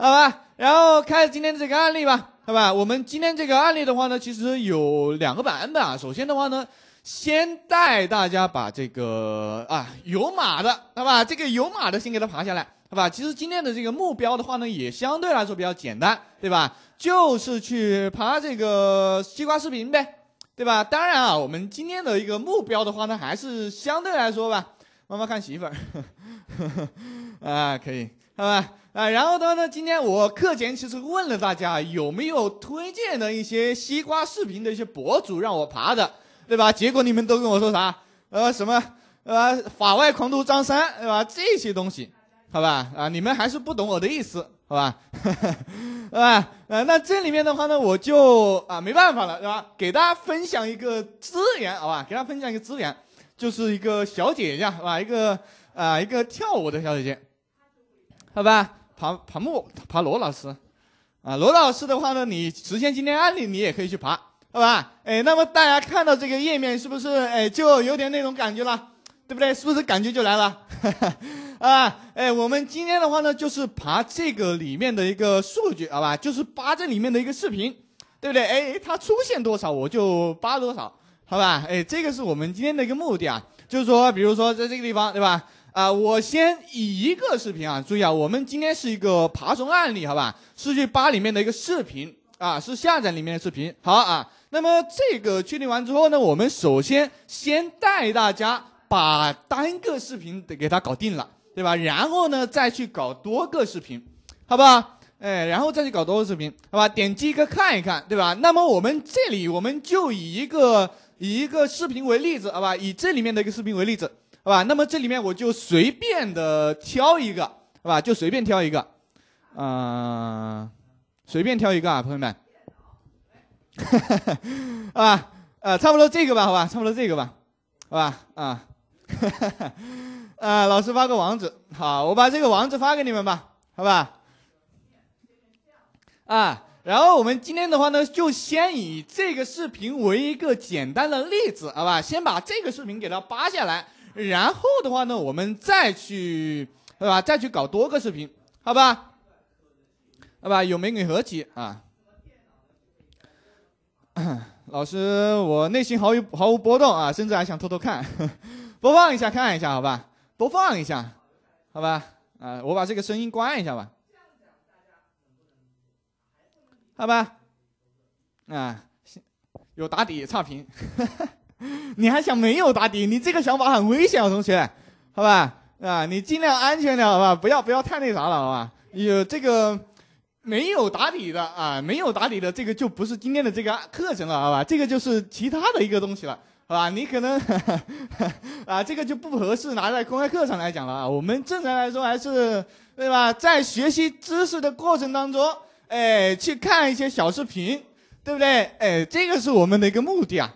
好吧，然后开始今天的这个案例吧，好吧，我们今天这个案例的话呢，其实有两个版本啊。首先的话呢，先带大家把这个啊有马的，好吧，这个有马的先给它爬下来，好吧。其实今天的这个目标的话呢，也相对来说比较简单，对吧？就是去爬这个西瓜视频呗，对吧？当然啊，我们今天的一个目标的话呢，还是相对来说吧，妈妈看媳妇儿，啊，可以。好吧，啊，然后的话呢，今天我课前其实问了大家有没有推荐的一些西瓜视频的一些博主让我爬的，对吧？结果你们都跟我说啥？呃，什么，呃，法外狂徒张三，对吧？这些东西，好吧，啊，你们还是不懂我的意思，好吧？啊，呃，那这里面的话呢，我就啊没办法了，对吧？给大家分享一个资源，好吧？给大家分享一个资源，就是一个小姐姐，是吧？一个啊，一个跳舞的小姐姐。好吧，爬爬木爬罗老师，啊，罗老师的话呢，你实现今天案例，你也可以去爬，好吧？哎，那么大家看到这个页面，是不是哎，就有点那种感觉了，对不对？是不是感觉就来了？啊，哎，我们今天的话呢，就是爬这个里面的一个数据，好吧？就是扒这里面的一个视频，对不对？哎，它出现多少，我就扒多少，好吧？哎，这个是我们今天的一个目的啊，就是说，比如说在这个地方，对吧？啊，我先以一个视频啊，注意啊，我们今天是一个爬虫案例，好吧？数据八里面的一个视频啊，是下载里面的视频，好啊。那么这个确定完之后呢，我们首先先带大家把单个视频得给它搞定了，对吧？然后呢，再去搞多个视频，好不好？哎，然后再去搞多个视频，好吧？点击一个看一看，对吧？那么我们这里，我们就以一个以一个视频为例子，好吧？以这里面的一个视频为例子。好吧，那么这里面我就随便的挑一个，是吧？就随便挑一个，啊，随便挑一个啊，朋友们，啊，呃，差不多这个吧，好吧，差不多这个吧，好吧，啊，啊，老师发个网址，好，我把这个网址发给你们吧，好吧？啊，然后我们今天的话呢，就先以这个视频为一个简单的例子，好吧？先把这个视频给它扒下来。然后的话呢，我们再去对吧？再去搞多个视频，好吧？好吧，有美女合集啊。老师，我内心毫无毫无波动啊，甚至还想偷偷看，播放一下看一下，好吧？播放一下，好吧？啊，我把这个声音关一下吧。好吧。啊，有打底差评。你还想没有打底？你这个想法很危险，啊，同学，好吧？啊，你尽量安全点，好吧？不要不要太那啥了，好吧？有这个没有打底的啊？没有打底的这个就不是今天的这个课程了，好吧？这个就是其他的一个东西了，好吧？你可能 啊，这个就不合适拿在公开课上来讲了啊。我们正常来说还是对吧？在学习知识的过程当中，哎，去看一些小视频，对不对？哎，这个是我们的一个目的啊。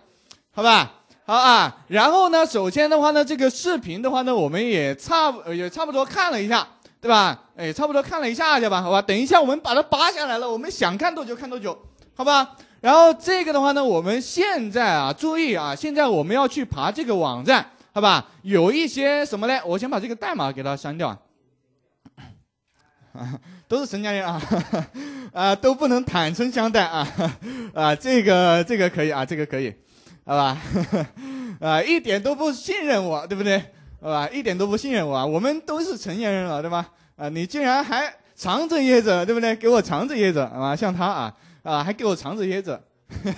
好吧，好啊，然后呢，首先的话呢，这个视频的话呢，我们也差也差不多看了一下，对吧？哎，差不多看了一下下吧，好吧。等一下我们把它扒下来了，我们想看多久看多久，好吧。然后这个的话呢，我们现在啊，注意啊，现在我们要去爬这个网站，好吧？有一些什么呢？我先把这个代码给它删掉啊，都是神家人啊，啊，都不能坦诚相待啊，啊，这个这个可以啊，这个可以。好吧，啊，一点都不信任我，对不对？好吧，一点都不信任我。我们都是成年人了，对吧？啊，你竟然还藏着掖着，对不对？给我藏着掖着，啊，像他啊，啊，还给我藏着掖着，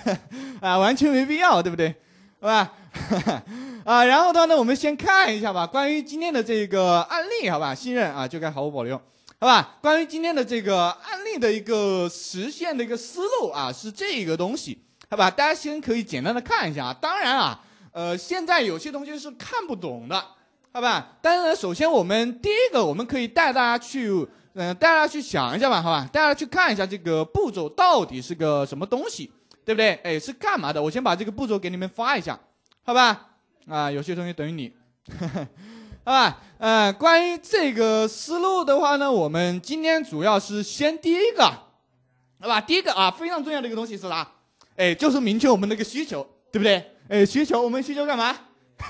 啊，完全没必要，对不对？好吧，啊，然后的话呢，我们先看一下吧，关于今天的这个案例，好吧，信任啊，就该毫无保留，好吧？关于今天的这个案例的一个实现的一个思路啊，是这个东西。好吧，大家先可以简单的看一下啊。当然啊，呃，现在有些同学是看不懂的，好吧？但是呢，首先我们第一个，我们可以带大家去，嗯，带大家去想一下吧，好吧？带大家去看一下这个步骤到底是个什么东西，对不对？哎，是干嘛的？我先把这个步骤给你们发一下，好吧？啊，有些同学等于你，好吧？呃，关于这个思路的话呢，我们今天主要是先第一个，好吧？第一个啊，非常重要的一个东西是啥？哎，就是明确我们那个需求，对不对？哎，需求，我们需求干嘛？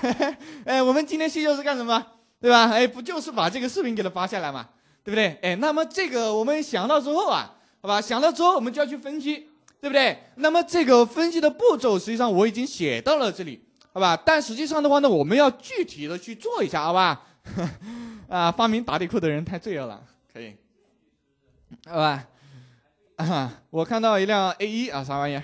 哎，我们今天需求是干什么？对吧？哎，不就是把这个视频给它发下来嘛，对不对？哎，那么这个我们想到之后啊，好吧，想到之后我们就要去分析，对不对？那么这个分析的步骤，实际上我已经写到了这里，好吧？但实际上的话呢，我们要具体的去做一下，好吧？啊，发明打底裤的人太罪恶了，可以，好吧？啊，我看到一辆 A 一啊，啥玩意？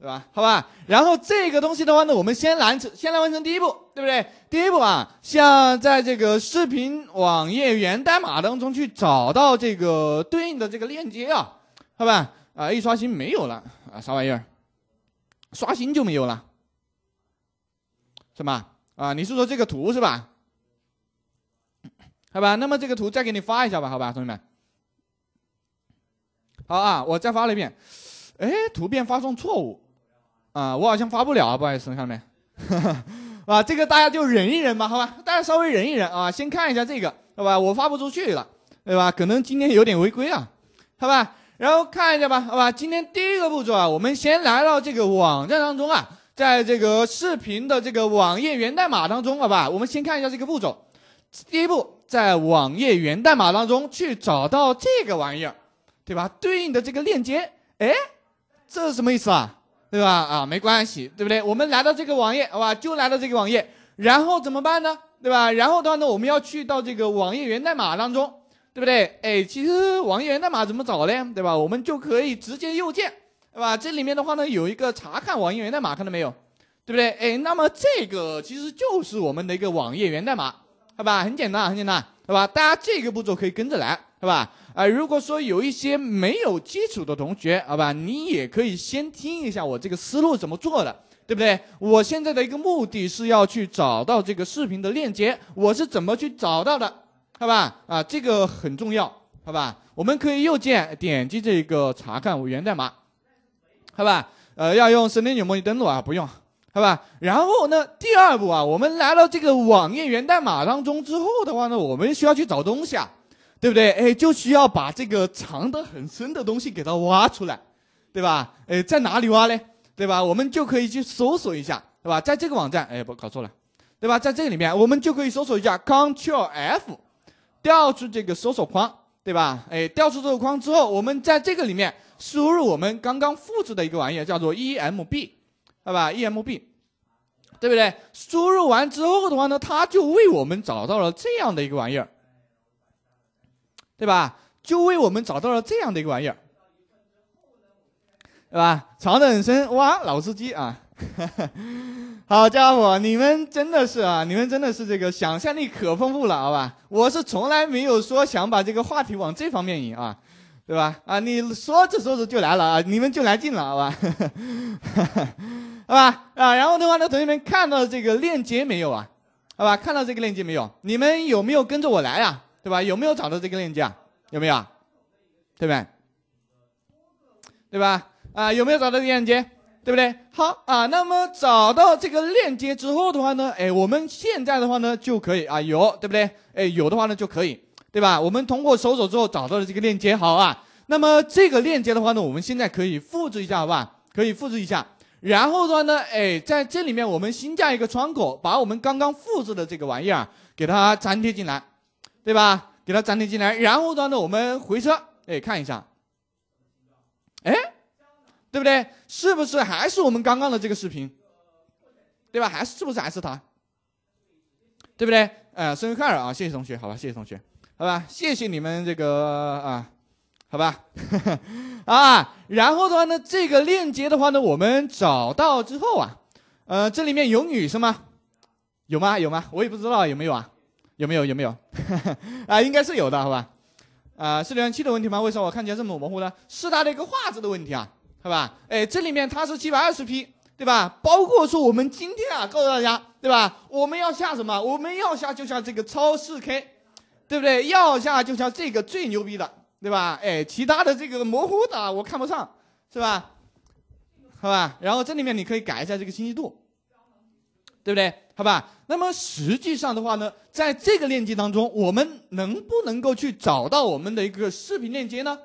对吧？好吧，然后这个东西的话呢，我们先完成，先来完成第一步，对不对？第一步啊，像在这个视频网页源代码当中去找到这个对应的这个链接啊，好吧？啊，一刷新没有了啊，啥玩意儿？刷新就没有了，什么？啊，你是说这个图是吧？好吧，那么这个图再给你发一下吧，好吧，同学们。好啊，我再发了一遍，哎，图片发送错误。啊，我好像发不了啊，不好意思，看到没？啊，这个大家就忍一忍吧，好吧，大家稍微忍一忍啊，先看一下这个，好吧？我发不出去了，对吧？可能今天有点违规啊，好吧？然后看一下吧，好吧？今天第一个步骤啊，我们先来到这个网站当中啊，在这个视频的这个网页源代码当中，好吧？我们先看一下这个步骤，第一步，在网页源代码当中去找到这个玩意儿，对吧？对应的这个链接，哎，这是什么意思啊？对吧？啊，没关系，对不对？我们来到这个网页，好吧？就来到这个网页，然后怎么办呢？对吧？然后的话呢，我们要去到这个网页源代码当中，对不对？哎，其实网页源代码怎么找呢？对吧？我们就可以直接右键，对吧？这里面的话呢，有一个查看网页源代码，看到没有？对不对？哎，那么这个其实就是我们的一个网页源代码，好吧？很简单，很简单，对吧？大家这个步骤可以跟着来，对吧？啊，如果说有一些没有基础的同学，好吧，你也可以先听一下我这个思路怎么做的，对不对？我现在的一个目的是要去找到这个视频的链接，我是怎么去找到的，好吧？啊，这个很重要，好吧？我们可以右键点击这个查看源代码，好吧？呃，要用神灵女模拟登录啊，不用，好吧？然后呢，第二步啊，我们来到这个网页源代码当中之后的话呢，我们需要去找东西啊。对不对？哎，就需要把这个藏得很深的东西给它挖出来，对吧？哎，在哪里挖呢？对吧？我们就可以去搜索一下，对吧？在这个网站，哎，不，搞错了，对吧？在这个里面，我们就可以搜索一下，Ctrl+F，调出这个搜索框，对吧？哎，调出这个框之后，我们在这个里面输入我们刚刚复制的一个玩意儿，叫做 EMB，对吧？EMB，对不对？输入完之后的话呢，它就为我们找到了这样的一个玩意儿。对吧？就为我们找到了这样的一个玩意儿，对吧？藏得很深哇，老司机啊，好家伙，你们真的是啊，你们真的是这个想象力可丰富了，好吧？我是从来没有说想把这个话题往这方面引啊，对吧？啊，你说着说着就来了啊，你们就来劲了，好吧？好吧？啊，然后的话呢，同学们看到这个链接没有啊？好吧，看到这个链接没有？你们有没有跟着我来啊？对吧？有没有找到这个链接啊？有没有啊？对不对？对吧？啊，有没有找到这个链接？对不对？好啊，那么找到这个链接之后的话呢，哎，我们现在的话呢就可以啊，有对不对？哎，有的话呢就可以，对吧？我们通过搜索之后找到了这个链接，好啊。那么这个链接的话呢，我们现在可以复制一下，好吧？可以复制一下，然后的话呢，哎，在这里面我们新建一个窗口，把我们刚刚复制的这个玩意儿给它粘贴进来。对吧？给它粘贴进来，然后的话呢，我们回车，哎，看一下，哎，对不对？是不是还是我们刚刚的这个视频？对吧？还是是不是还是它？对不对？呃，日快乐啊，谢谢同学，好吧，谢谢同学，好吧，谢谢你们这个啊，好吧，啊，然后的话呢，这个链接的话呢，我们找到之后啊，呃，这里面有女生吗？有吗？有吗？我也不知道有没有啊。有没有有没有 啊？应该是有的，好吧？啊，是浏览器的问题吗？为什么我看起来这么模糊呢？是它的一个画质的问题啊，好吧？哎，这里面它是七百二十 P，对吧？包括说我们今天啊，告诉大家，对吧？我们要下什么？我们要下就下这个超四 K，对不对？要下就下这个最牛逼的，对吧？哎，其他的这个模糊的我看不上，是吧？好吧，然后这里面你可以改一下这个清晰度。对不对？好吧，那么实际上的话呢，在这个链接当中，我们能不能够去找到我们的一个视频链接呢？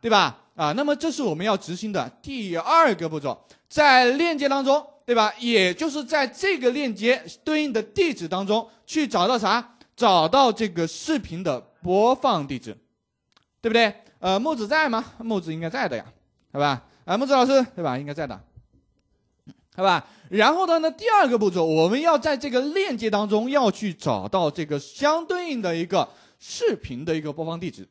对吧？啊，那么这是我们要执行的第二个步骤，在链接当中，对吧？也就是在这个链接对应的地址当中去找到啥？找到这个视频的播放地址，对不对？呃，木子在吗？木子应该在的呀，好吧？啊，木子老师，对吧？应该在的。好吧，然后呢？那第二个步骤，我们要在这个链接当中要去找到这个相对应的一个视频的一个播放地址，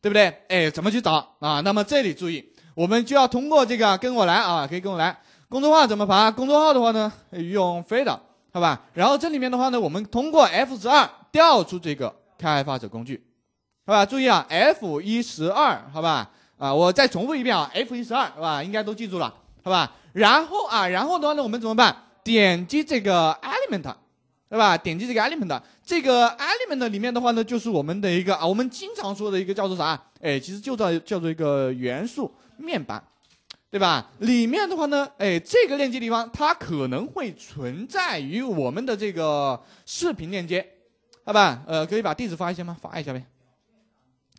对不对？哎，怎么去找啊？那么这里注意，我们就要通过这个跟我来啊，可以跟我来。公众号怎么发？公众号的话呢，用飞导，好吧。然后这里面的话呢，我们通过 F 十二调出这个开发者工具，好吧？注意啊，F 一十二，好吧？啊，我再重复一遍啊，F 一十二，吧？应该都记住了。好吧，然后啊，然后的话呢，我们怎么办？点击这个 element，对吧？点击这个 element，这个 element 里面的话呢，就是我们的一个啊，我们经常说的一个叫做啥？哎，其实就叫叫做一个元素面板，对吧？里面的话呢，哎，这个链接地方它可能会存在于我们的这个视频链接，好吧？呃，可以把地址发一下吗？发一下呗，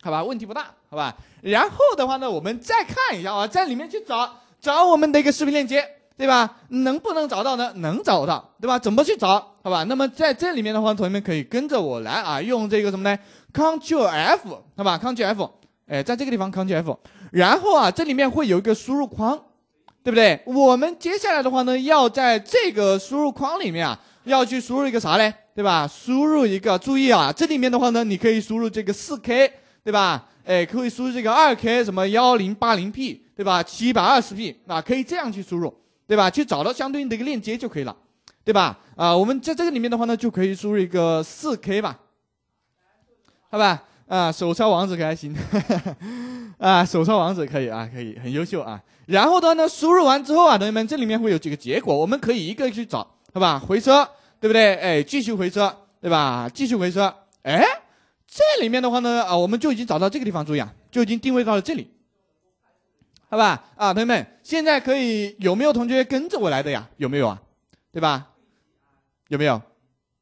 好吧？问题不大，好吧？然后的话呢，我们再看一下啊，在里面去找。找我们的一个视频链接，对吧？能不能找到呢？能找到，对吧？怎么去找？好吧，那么在这里面的话，同学们可以跟着我来啊，用这个什么呢？Ctrl F，好吧？Ctrl F，哎，在这个地方 Ctrl F，然后啊，这里面会有一个输入框，对不对？我们接下来的话呢，要在这个输入框里面啊，要去输入一个啥嘞？对吧？输入一个，注意啊，这里面的话呢，你可以输入这个 4K，对吧？哎，可以输入这个 2K，什么 1080P。对吧？七百二十 P 啊，可以这样去输入，对吧？去找到相对应的一个链接就可以了，对吧？啊，我们在这个里面的话呢，就可以输入一个四 K 吧，好吧？啊，手抄网址还行，啊，手抄网址可以啊，可以，很优秀啊。然后的话呢输入完之后啊，同学们，这里面会有几个结果，我们可以一个一个去找，好吧？回车，对不对？哎，继续回车，对吧？继续回车，哎，这里面的话呢，啊，我们就已经找到这个地方，注意啊，就已经定位到了这里。好吧，啊，同学们，现在可以有没有同学跟着我来的呀？有没有啊？对吧？有没有？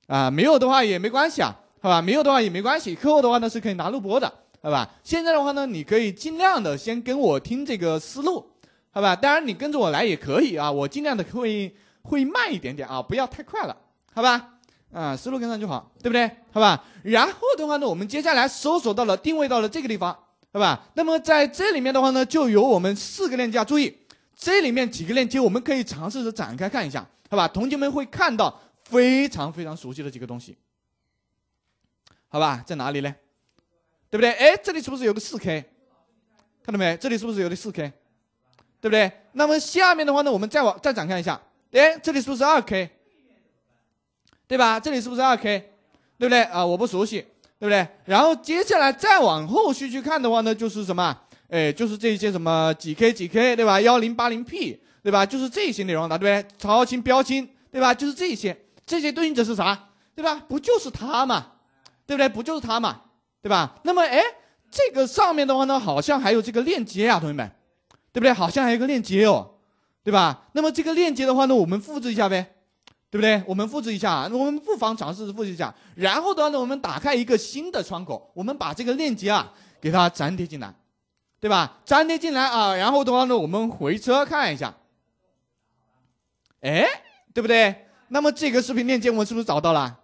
啊，没有的话也没关系啊，好吧，没有的话也没关系，课后的话呢是可以拿录播的，好吧？现在的话呢，你可以尽量的先跟我听这个思路，好吧？当然你跟着我来也可以啊，我尽量的会会慢一点点啊，不要太快了，好吧？啊，思路跟上就好，对不对？好吧？然后的话呢，我们接下来搜索到了，定位到了这个地方。对吧？那么在这里面的话呢，就有我们四个链接。注意，这里面几个链接，我们可以尝试着展开看一下，好吧？同学们会看到非常非常熟悉的几个东西，好吧？在哪里呢？对不对？哎，这里是不是有个 4K？看到没？这里是不是有个 4K？对不对？那么下面的话呢，我们再往再展开一下，哎，这里是不是 2K？对吧？这里是不是 2K？对不对？啊，我不熟悉。对不对？然后接下来再往后续去看的话呢，就是什么？哎，就是这些什么几 K 几 K，对吧？幺零八零 P，对吧？就是这些内容的，对不对？超清、标清，对吧？就是这些，这些对应着是啥，对吧？不就是它嘛，对不对？不就是它嘛，对吧？那么，哎，这个上面的话呢，好像还有这个链接啊，同学们，对不对？好像还有个链接哦，对吧？那么这个链接的话呢，我们复制一下呗。对不对？我们复制一下啊，我们不妨尝试复制一下。然后的话呢，我们打开一个新的窗口，我们把这个链接啊，给它粘贴进来，对吧？粘贴进来啊，然后的话呢，我们回车看一下。哎，对不对？那么这个视频链接我们是不是找到了？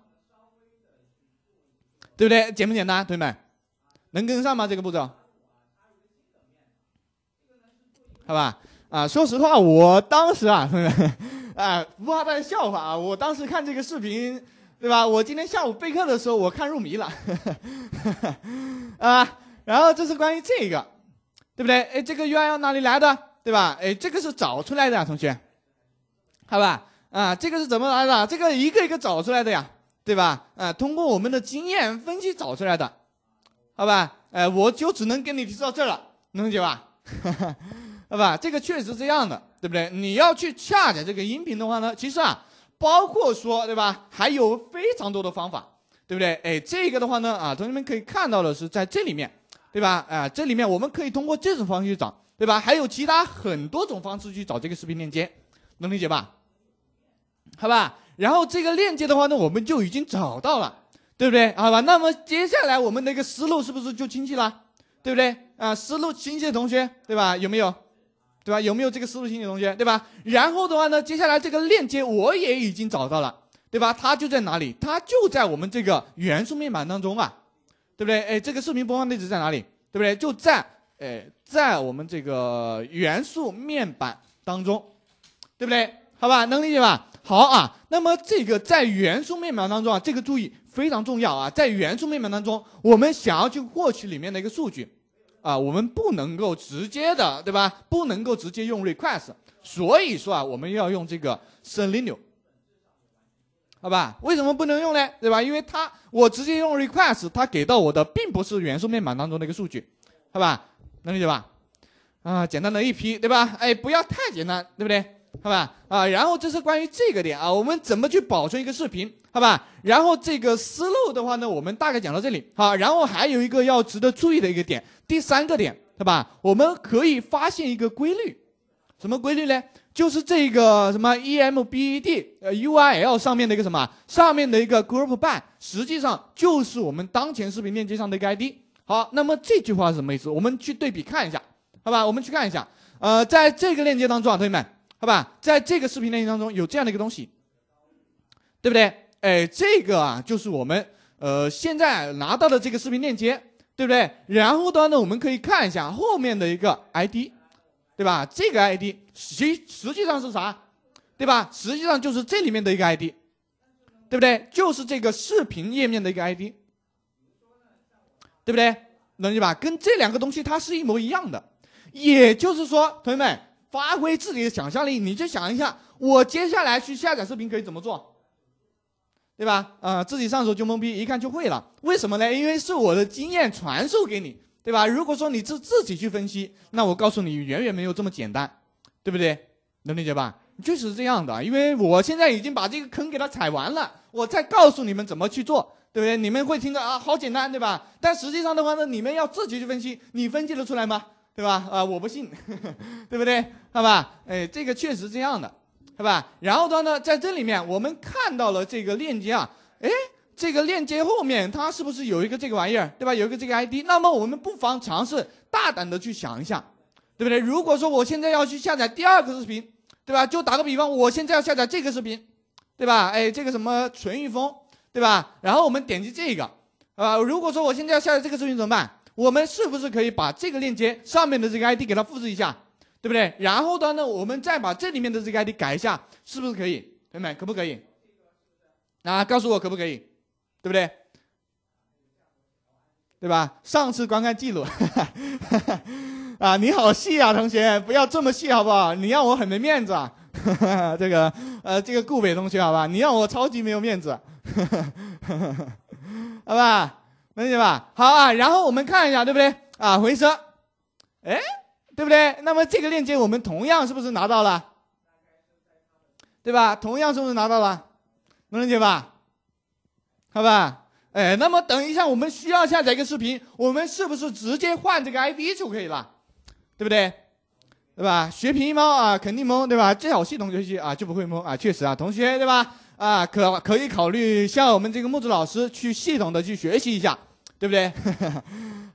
对不对？简不简单，同学们？能跟上吗？这个步骤？好吧，啊，说实话，我当时啊，同学们。啊，不怕大家笑话啊！我当时看这个视频，对吧？我今天下午备课的时候，我看入迷了，啊。然后这是关于这个，对不对？哎，这个 U I 哪里来的？对吧？哎，这个是找出来的，同学，好吧？啊，这个是怎么来的？这个一个一个找出来的呀，对吧？啊，通过我们的经验分析找出来的，好吧？哎，我就只能跟你提到这了，能理解吧？哈哈。对吧？这个确实是这样的，对不对？你要去下载这个音频的话呢，其实啊，包括说，对吧？还有非常多的方法，对不对？哎，这个的话呢，啊，同学们可以看到的是在这里面，对吧？啊，这里面我们可以通过这种方式去找，对吧？还有其他很多种方式去找这个视频链接，能理解吧？好吧。然后这个链接的话呢，我们就已经找到了，对不对？好吧。那么接下来我们的一个思路是不是就清晰了？对不对？啊，思路清晰的同学，对吧？有没有？对吧？有没有这个思路，清弟同学？对吧？然后的话呢，接下来这个链接我也已经找到了，对吧？它就在哪里？它就在我们这个元素面板当中啊，对不对？哎，这个视频播放地址在哪里？对不对？就在哎，在我们这个元素面板当中，对不对？好吧，能理解吧？好啊，那么这个在元素面板当中啊，这个注意非常重要啊，在元素面板当中，我们想要去获取里面的一个数据。啊，我们不能够直接的，对吧？不能够直接用 request，所以说啊，我们要用这个 Selenium，好吧？为什么不能用呢？对吧？因为它我直接用 request，它给到我的并不是元素面板当中的一个数据，好吧？能理解吧？啊，简单的一批，对吧？哎，不要太简单，对不对？好吧？啊，然后这是关于这个点啊，我们怎么去保存一个视频，好吧？然后这个思路的话呢，我们大概讲到这里，好，然后还有一个要值得注意的一个点。第三个点，对吧？我们可以发现一个规律，什么规律呢？就是这个什么 E M B E D，呃 U R L 上面的一个什么上面的一个 group by，实际上就是我们当前视频链接上的一个 I D。好，那么这句话是什么意思？我们去对比看一下，好吧？我们去看一下，呃，在这个链接当中，啊，同学们，好吧？在这个视频链接当中有这样的一个东西，对不对？哎，这个啊，就是我们呃现在拿到的这个视频链接。对不对？然后的话呢，我们可以看一下后面的一个 ID，对吧？这个 ID 实实际上是啥，对吧？实际上就是这里面的一个 ID，对不对？就是这个视频页面的一个 ID，对不对？能理解吧？跟这两个东西它是一模一样的。也就是说，同学们发挥自己的想象力，你就想一下，我接下来去下载视频可以怎么做？对吧？啊，自己上手就懵逼，一看就会了，为什么呢？因为是我的经验传授给你，对吧？如果说你自自己去分析，那我告诉你，远远没有这么简单，对不对？能理解吧？确实是这样的，因为我现在已经把这个坑给它踩完了，我再告诉你们怎么去做，对不对？你们会听着啊，好简单，对吧？但实际上的话呢，你们要自己去分析，你分析得出来吗？对吧？啊，我不信，对不对？好吧，哎，这个确实这样的。是吧？然后话呢，在这里面我们看到了这个链接啊，哎，这个链接后面它是不是有一个这个玩意儿，对吧？有一个这个 ID。那么我们不妨尝试大胆的去想一下，对不对？如果说我现在要去下载第二个视频，对吧？就打个比方，我现在要下载这个视频，对吧？哎，这个什么纯欲风，对吧？然后我们点击这个，啊，如果说我现在要下载这个视频怎么办？我们是不是可以把这个链接上面的这个 ID 给它复制一下？对不对？然后的呢，我们再把这里面的这个 ID 改一下，是不是可以？同学们可不可以？啊，告诉我可不可以？对不对？对吧？上次观看记录，啊，你好细啊，同学，不要这么细好不好？你让我很没面子啊，这个呃，这个顾北同学，好吧？你让我超级没有面子，好吧？理解吧？好啊，然后我们看一下，对不对？啊，回车，哎。对不对？那么这个链接我们同样是不是拿到了？对吧？同样是不是拿到了？能理解吧？好吧。哎，那么等一下，我们需要下载一个视频，我们是不是直接换这个 ID 就可以了？对不对？对吧？学皮毛啊，肯定懵，对吧？最好系统学习啊，就不会懵啊。确实啊，同学，对吧？啊，可可以考虑向我们这个木子老师去系统的去学习一下，对不对？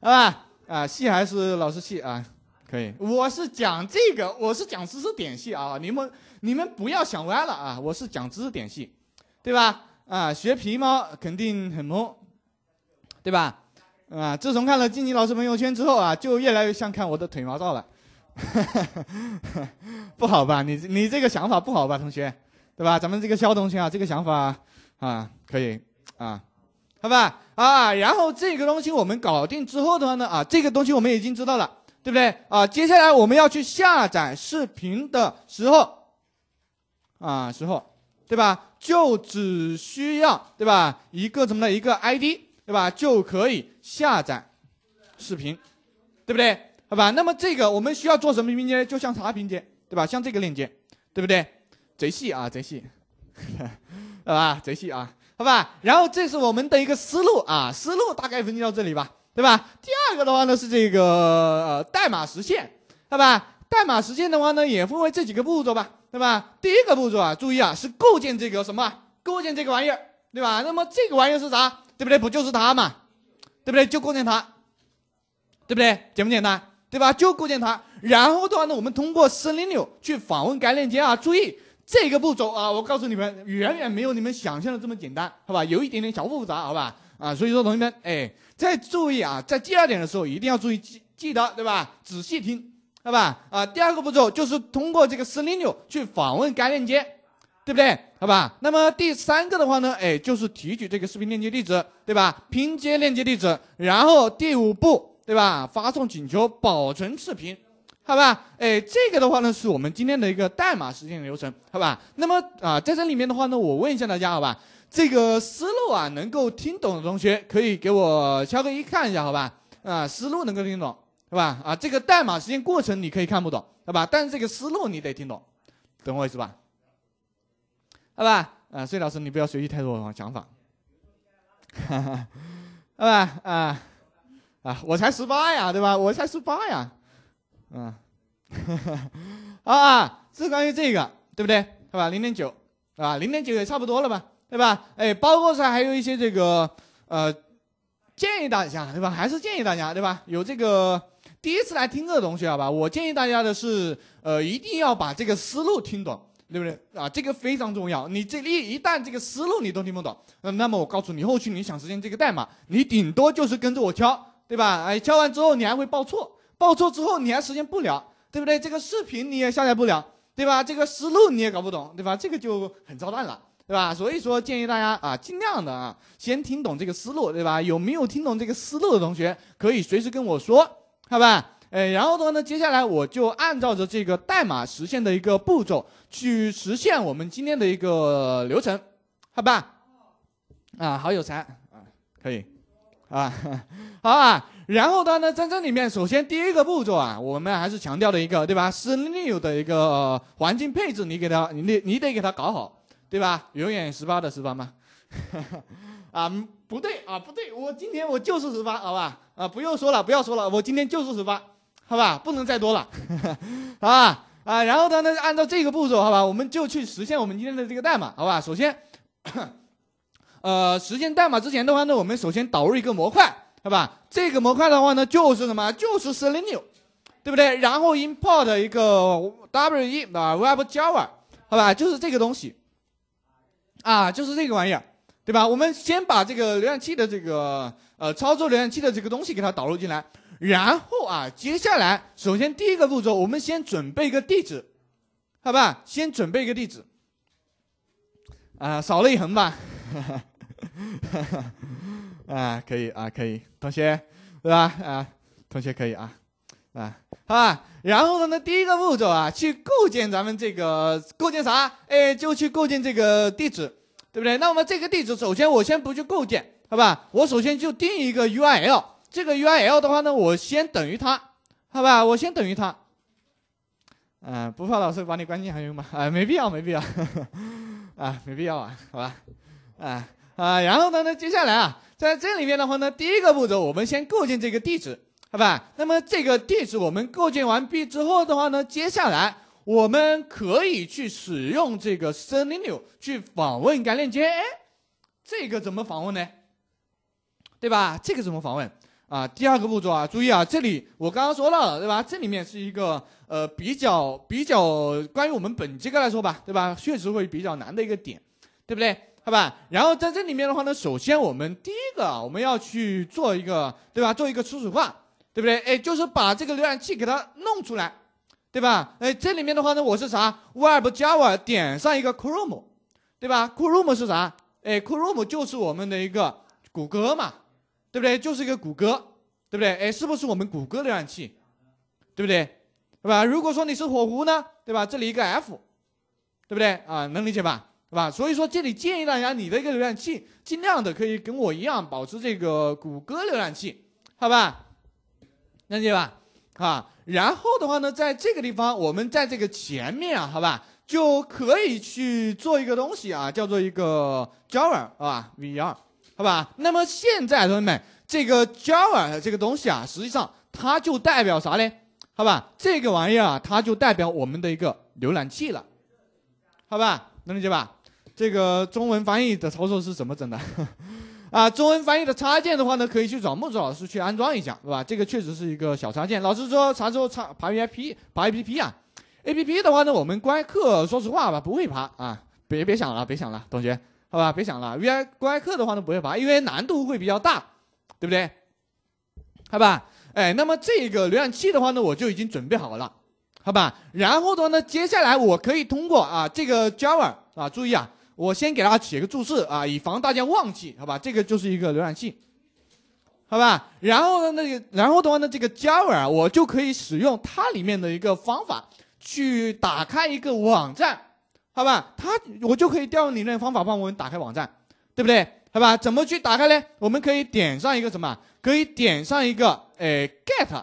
好吧。啊，系还是老师系啊。可以，我是讲这个，我是讲知识点系啊，你们你们不要想歪了啊，我是讲知识点系，对吧？啊，学皮毛肯定很懵，对吧？啊，自从看了静静老师朋友圈之后啊，就越来越像看我的腿毛照了，不好吧？你你这个想法不好吧，同学，对吧？咱们这个肖同学啊，这个想法啊，可以啊，好吧？啊，然后这个东西我们搞定之后的话呢，啊，这个东西我们已经知道了。对不对啊？接下来我们要去下载视频的时候，啊时候，对吧？就只需要对吧一个什么的一个 ID，对吧？就可以下载视频，对不对？好吧？那么这个我们需要做什么拼接？就像啥拼接，对吧？像这个链接，对不对？贼细啊，贼细，对 吧？贼细啊，好吧？然后这是我们的一个思路啊，思路大概分析到这里吧。对吧？第二个的话呢是这个代码实现，对吧？代码实现的话呢也分为这几个步骤吧，对吧？第一个步骤啊，注意啊，是构建这个什么？构建这个玩意儿，对吧？那么这个玩意儿是啥？对不对？不就是它嘛，对不对？就构建它，对不对？简不简单？对吧？就构建它。然后的话呢，我们通过 Selenium 去访问该链接啊。注意这个步骤啊，我告诉你们，远远没有你们想象的这么简单，好吧？有一点点小复杂，好吧？啊，所以说同学们，哎，再注意啊，在第二点的时候一定要注意记记得，对吧？仔细听，好吧？啊，第二个步骤就是通过这个 Selenium 去访问该链接，对不对？好吧？那么第三个的话呢，哎，就是提取这个视频链接地址，对吧？拼接链接地址，然后第五步，对吧？发送请求，保存视频，好吧？哎，这个的话呢，是我们今天的一个代码实现流程，好吧？那么啊，在这里面的话呢，我问一下大家，好吧？这个思路啊，能够听懂的同学可以给我敲个一看一下，好吧？啊，思路能够听懂，是吧？啊，这个代码实现过程你可以看不懂，对吧？但是这个思路你得听懂，懂我意思吧？好吧？啊，所以老师你不要学习太多想法，哈哈，好吧？啊啊，我才十八呀，对吧？我才十八呀，嗯，哈 哈，啊，是关于这个，对不对？好吧？零点九，啊，零点九也差不多了吧？对吧？哎，包括是还有一些这个，呃，建议大家，对吧？还是建议大家，对吧？有这个第一次来听课的同学，好吧？我建议大家的是，呃，一定要把这个思路听懂，对不对？啊，这个非常重要。你这一一旦这个思路你都听不懂，那那么我告诉你，后续你想实现这个代码，你顶多就是跟着我敲，对吧？哎，敲完之后你还会报错，报错之后你还实现不了，对不对？这个视频你也下载不了，对吧？这个思路你也搞不懂，对吧？这个就很遭蛋了。对吧？所以说，建议大家啊，尽量的啊，先听懂这个思路，对吧？有没有听懂这个思路的同学，可以随时跟我说，好吧？哎，然后的话呢，接下来我就按照着这个代码实现的一个步骤，去实现我们今天的一个流程，好吧？啊，好有才啊，可以，啊，好啊。然后的话呢，在这里面，首先第一个步骤啊，我们还是强调的一个，对吧 new 的一个环境配置，你给他，你你得给他搞好。对吧？永远十八的十八吗？啊，不对啊，不对！我今天我就是十八，好吧？啊，不用说了，不要说了，我今天就是十八，好吧？不能再多了，啊啊！然后呢，那按照这个步骤，好吧？我们就去实现我们今天的这个代码，好吧？首先，呃，实现代码之前的话呢，我们首先导入一个模块，好吧？这个模块的话呢，就是什么？就是 Selenium，对不对？然后 import 一个 W E，啊，Web Java，好吧？就是这个东西。啊，就是这个玩意儿，对吧？我们先把这个浏览器的这个呃操作浏览器的这个东西给它导入进来，然后啊，接下来首先第一个步骤，我们先准备一个地址，好吧？先准备一个地址，啊，少了一横吧？啊，可以啊，可以，同学，对吧？啊，同学可以啊。啊，好吧，然后呢？第一个步骤啊，去构建咱们这个构建啥？哎，就去构建这个地址，对不对？那我们这个地址，首先我先不去构建，好吧？我首先就定一个 URL，这个 URL 的话呢，我先等于它，好吧？我先等于它。嗯，不怕老师把你关进还有吗？啊，没必要，没必要，啊，没必要啊，好吧？啊啊，然后呢？那接下来啊，在这里面的话呢，第一个步骤，我们先构建这个地址。好吧，那么这个地址我们构建完毕之后的话呢，接下来我们可以去使用这个 Selenium 去访问该链接。哎，这个怎么访问呢？对吧？这个怎么访问？啊，第二个步骤啊，注意啊，这里我刚刚说到对吧？这里面是一个呃比较比较关于我们本节课来说吧，对吧？确实会比较难的一个点，对不对？好吧，然后在这里面的话呢，首先我们第一个啊，我们要去做一个对吧？做一个初始化。对不对？哎，就是把这个浏览器给它弄出来，对吧？哎，这里面的话呢，我是啥？Web Java 点上一个 Chrome，对吧？Chrome 是啥？哎，Chrome 就是我们的一个谷歌嘛，对不对？就是一个谷歌，对不对？哎，是不是我们谷歌浏览器？对不对？对吧？如果说你是火狐呢？对吧？这里一个 F，对不对？啊，能理解吧？对吧？所以说，这里建议大家你的一个浏览器尽量的可以跟我一样保持这个谷歌浏览器，好吧？能理解吧？啊，然后的话呢，在这个地方，我们在这个前面啊，好吧，就可以去做一个东西啊，叫做一个 Java，啊 v r 好吧。那么现在同学们，这个 Java 这个东西啊，实际上它就代表啥嘞？好吧，这个玩意儿啊，它就代表我们的一个浏览器了，好吧？能理解吧？这个中文翻译的操作是怎么整的？啊，中文翻译的插件的话呢，可以去找木子老师去安装一下，是吧？这个确实是一个小插件。老师说啥时候查爬 VIP 爬 APP 啊，APP 的话呢，我们乖客说实话吧，不会爬啊，别别想了，别想了，同学，好吧，别想了，VIP 乖客的话呢不会爬，因为难度会比较大，对不对？好吧，哎，那么这个浏览器的话呢，我就已经准备好了，好吧？然后的话呢，接下来我可以通过啊这个 Java 啊，注意啊。我先给大家写个注释啊，以防大家忘记，好吧？这个就是一个浏览器，好吧？然后呢，那个，然后的话呢，这个 Java 啊，我就可以使用它里面的一个方法去打开一个网站，好吧？它，我就可以调用里面方法帮我们打开网站，对不对？好吧？怎么去打开呢？我们可以点上一个什么？可以点上一个哎 get，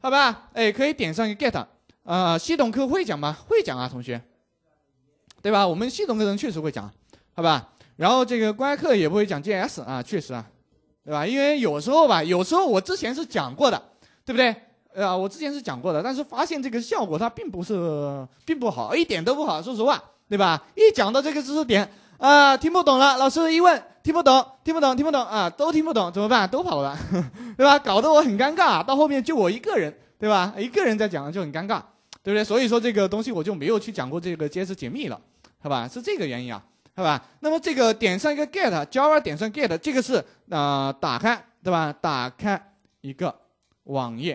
好吧？哎，可以点上一个 get 啊？系统课会讲吗？会讲啊，同学。对吧？我们系统课程确实会讲，好吧。然后这个公开课也不会讲 JS 啊，确实啊，对吧？因为有时候吧，有时候我之前是讲过的，对不对？呃，我之前是讲过的，但是发现这个效果它并不是并不好，一点都不好，说实话，对吧？一讲到这个知识点啊，听不懂了，老师一问听不懂，听不懂，听不懂啊，都听不懂，怎么办？都跑了，对吧？搞得我很尴尬，到后面就我一个人，对吧？一个人在讲就很尴尬，对不对？所以说这个东西我就没有去讲过这个 JS 解密了。好吧，是这个原因啊，好吧。那么这个点上一个 get，Java 点上 get，这个是啊，打开对吧？打开一个网页，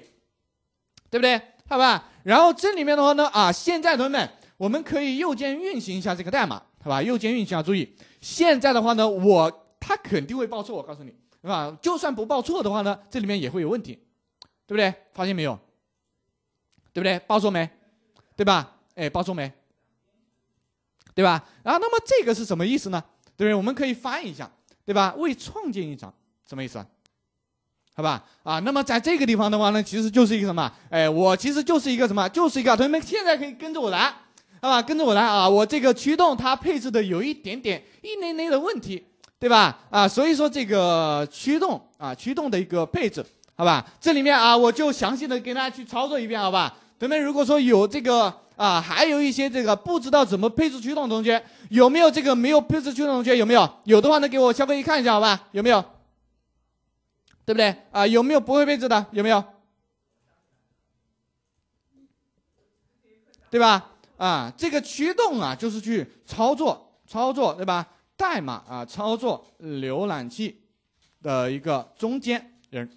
对不对？好吧。然后这里面的话呢，啊，现在同学们，我们可以右键运行一下这个代码，好吧？右键运行啊，注意。现在的话呢，我它肯定会报错，我告诉你，对吧？就算不报错的话呢，这里面也会有问题，对不对？发现没有？对不对？报错没？对吧？哎，报错没？对吧？啊，那么这个是什么意思呢？对不对？我们可以翻译一下，对吧？为创建一张，什么意思啊？好吧，啊，那么在这个地方的话呢，其实就是一个什么？哎，我其实就是一个什么？就是一个同学们现在可以跟着我来，好吧？跟着我来啊！我这个驱动它配置的有一点点一内内的问题，对吧？啊，所以说这个驱动啊，驱动的一个配置，好吧？这里面啊，我就详细的跟大家去操作一遍，好吧？同学们如果说有这个。啊，还有一些这个不知道怎么配置驱动的同学，有没有这个没有配置驱动的同学？有没有？有的话呢，给我个一看一下，好吧？有没有？对不对？啊，有没有不会配置的？有没有？对吧？啊，这个驱动啊，就是去操作、操作，对吧？代码啊，操作浏览器的一个中间人，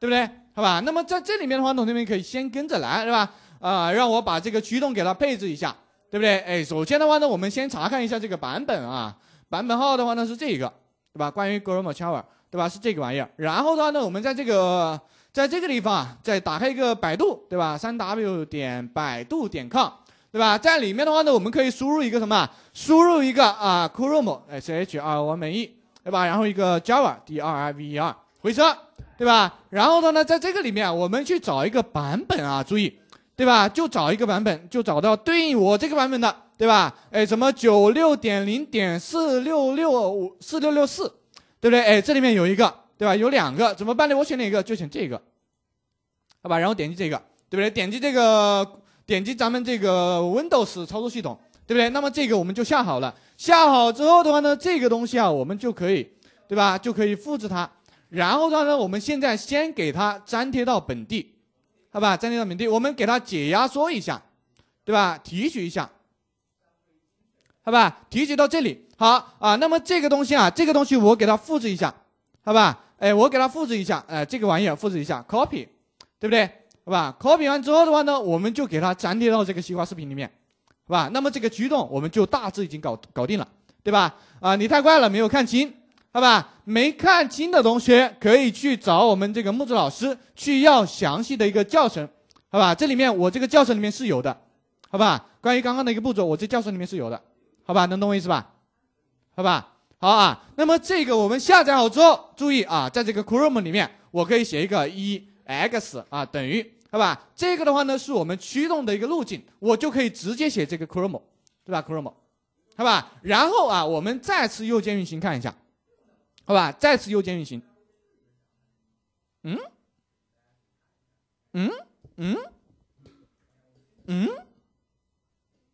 对不对？好吧。那么在这里面的话，同学们可以先跟着来，对吧？啊，让我把这个驱动给它配置一下，对不对？哎，首先的话呢，我们先查看一下这个版本啊，版本号的话呢是这个，对吧？关于 Chrome Java，对吧？是这个玩意儿。然后的话呢，我们在这个在这个地方啊，再打开一个百度，对吧？三 W 点百度点 com，对吧？在里面的话呢，我们可以输入一个什么？输入一个啊，Chrome，S H R O M E，对吧？然后一个 Java D R I V E R，回车，对吧？然后的话呢，在这个里面我们去找一个版本啊，注意。对吧？就找一个版本，就找到对应我这个版本的，对吧？哎，什么九六点零点四六六五四六六四，对不对？哎，这里面有一个，对吧？有两个，怎么办呢？我选哪个？就选这个，好吧？然后点击这个，对不对？点击这个，点击咱们这个 Windows 操作系统，对不对？那么这个我们就下好了。下好之后的话呢，这个东西啊，我们就可以，对吧？就可以复制它，然后的话呢，我们现在先给它粘贴到本地。好吧，粘贴到本地，我们给它解压缩一下，对吧？提取一下，好吧，提取到这里。好啊，那么这个东西啊，这个东西我给它复制一下，好吧？哎，我给它复制一下，哎，这个玩意儿复制一下，copy，对不对？好吧，copy 完之后的话呢，我们就给它粘贴到这个西瓜视频里面，好吧？那么这个驱动我们就大致已经搞搞定了，对吧？啊，你太快了，没有看清。好吧，没看清的同学可以去找我们这个木子老师去要详细的一个教程，好吧？这里面我这个教程里面是有的，好吧？关于刚刚的一个步骤，我这教程里面是有的，好吧？能懂我意思吧？好吧，好啊。那么这个我们下载好之后，注意啊，在这个 Chrome 里面，我可以写一个 ex 啊等于，好吧？这个的话呢，是我们驱动的一个路径，我就可以直接写这个 Chrome，对吧？Chrome，好吧？然后啊，我们再次右键运行看一下。好吧，再次右键运行。嗯，嗯，嗯，嗯，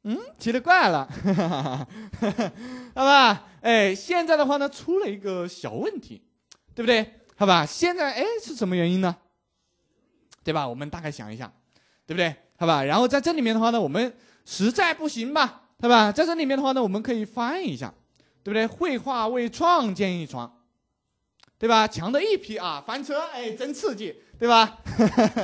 嗯，奇了怪了，哈哈哈，好吧？哎，现在的话呢，出了一个小问题，对不对？好吧，现在哎，是什么原因呢？对吧？我们大概想一下，对不对？好吧，然后在这里面的话呢，我们实在不行吧，对吧？在这里面的话呢，我们可以翻译一下，对不对？绘画为创建一床。对吧？强的一批啊！翻车，哎，真刺激，对吧？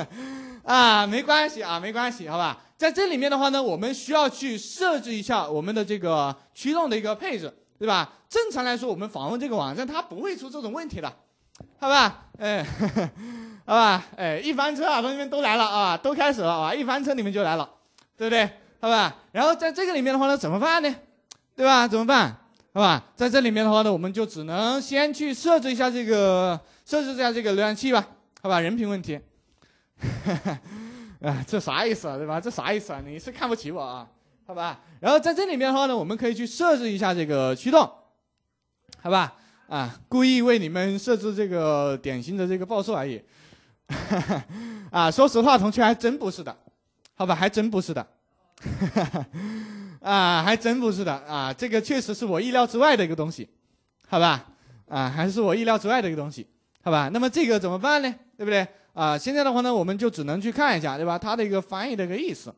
啊，没关系啊，没关系，好吧。在这里面的话呢，我们需要去设置一下我们的这个驱动的一个配置，对吧？正常来说，我们访问这个网站，它不会出这种问题的，好吧？哎，好吧，哎，一翻车啊，同学们都来了啊，都开始了啊，一翻车你们就来了，对不对？好吧。然后在这个里面的话，呢，怎么办呢？对吧？怎么办？好吧，在这里面的话呢，我们就只能先去设置一下这个设置一下这个浏览器吧。好吧，人品问题，哎，这啥意思啊？对吧？这啥意思啊？你是看不起我啊？好吧。然后在这里面的话呢，我们可以去设置一下这个驱动，好吧？啊，故意为你们设置这个典型的这个报数而已，啊，说实话，同学还真不是的，好吧？还真不是的。啊，还真不是的啊，这个确实是我意料之外的一个东西，好吧？啊，还是我意料之外的一个东西，好吧？那么这个怎么办呢？对不对？啊，现在的话呢，我们就只能去看一下，对吧？它的一个翻译的一个意思，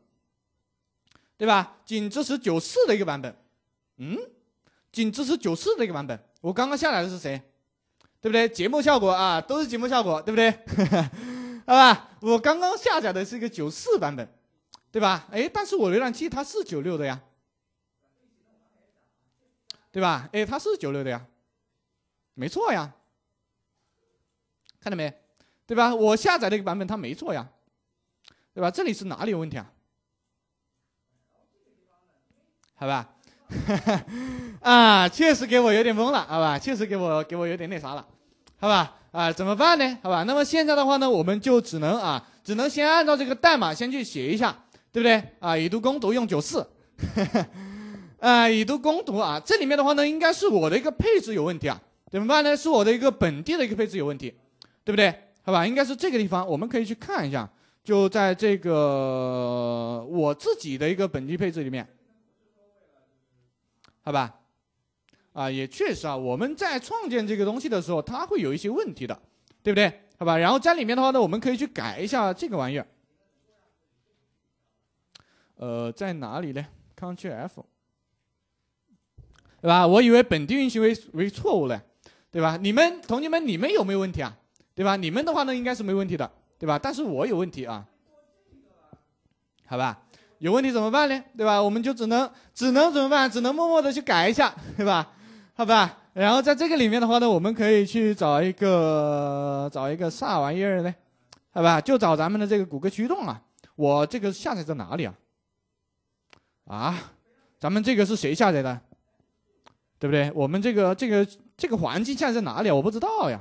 对吧？仅支持九四的一个版本，嗯？仅支持九四的一个版本，我刚刚下载的是谁？对不对？节目效果啊，都是节目效果，对不对？好吧，我刚刚下载的是一个九四版本，对吧？哎，但是我浏览器它是九六的呀。对吧？哎，他是九六的呀，没错呀，看到没？对吧？我下载这个版本它没错呀，对吧？这里是哪里有问题啊？好吧，啊，确实给我有点懵了，好吧，确实给我给我有点那啥了，好吧，啊，怎么办呢？好吧，那么现在的话呢，我们就只能啊，只能先按照这个代码先去写一下，对不对？啊，以毒攻毒，用九四。呃，以毒攻毒啊！这里面的话呢，应该是我的一个配置有问题啊？怎么办呢？是我的一个本地的一个配置有问题，对不对？好吧，应该是这个地方，我们可以去看一下，就在这个我自己的一个本地配置里面，好吧？啊，也确实啊，我们在创建这个东西的时候，它会有一些问题的，对不对？好吧，然后在里面的话呢，我们可以去改一下这个玩意儿，呃，在哪里呢？Ctrl+F。对吧？我以为本地运行为为错误了，对吧？你们同学们你们有没有问题啊？对吧？你们的话呢应该是没问题的，对吧？但是我有问题啊，好吧？有问题怎么办呢？对吧？我们就只能只能怎么办？只能默默的去改一下，对吧？好吧。然后在这个里面的话呢，我们可以去找一个找一个啥玩意儿呢？好吧？就找咱们的这个谷歌驱动啊。我这个下载在哪里啊？啊？咱们这个是谁下载的？对不对？我们这个这个这个环境现在哪里？我不知道呀，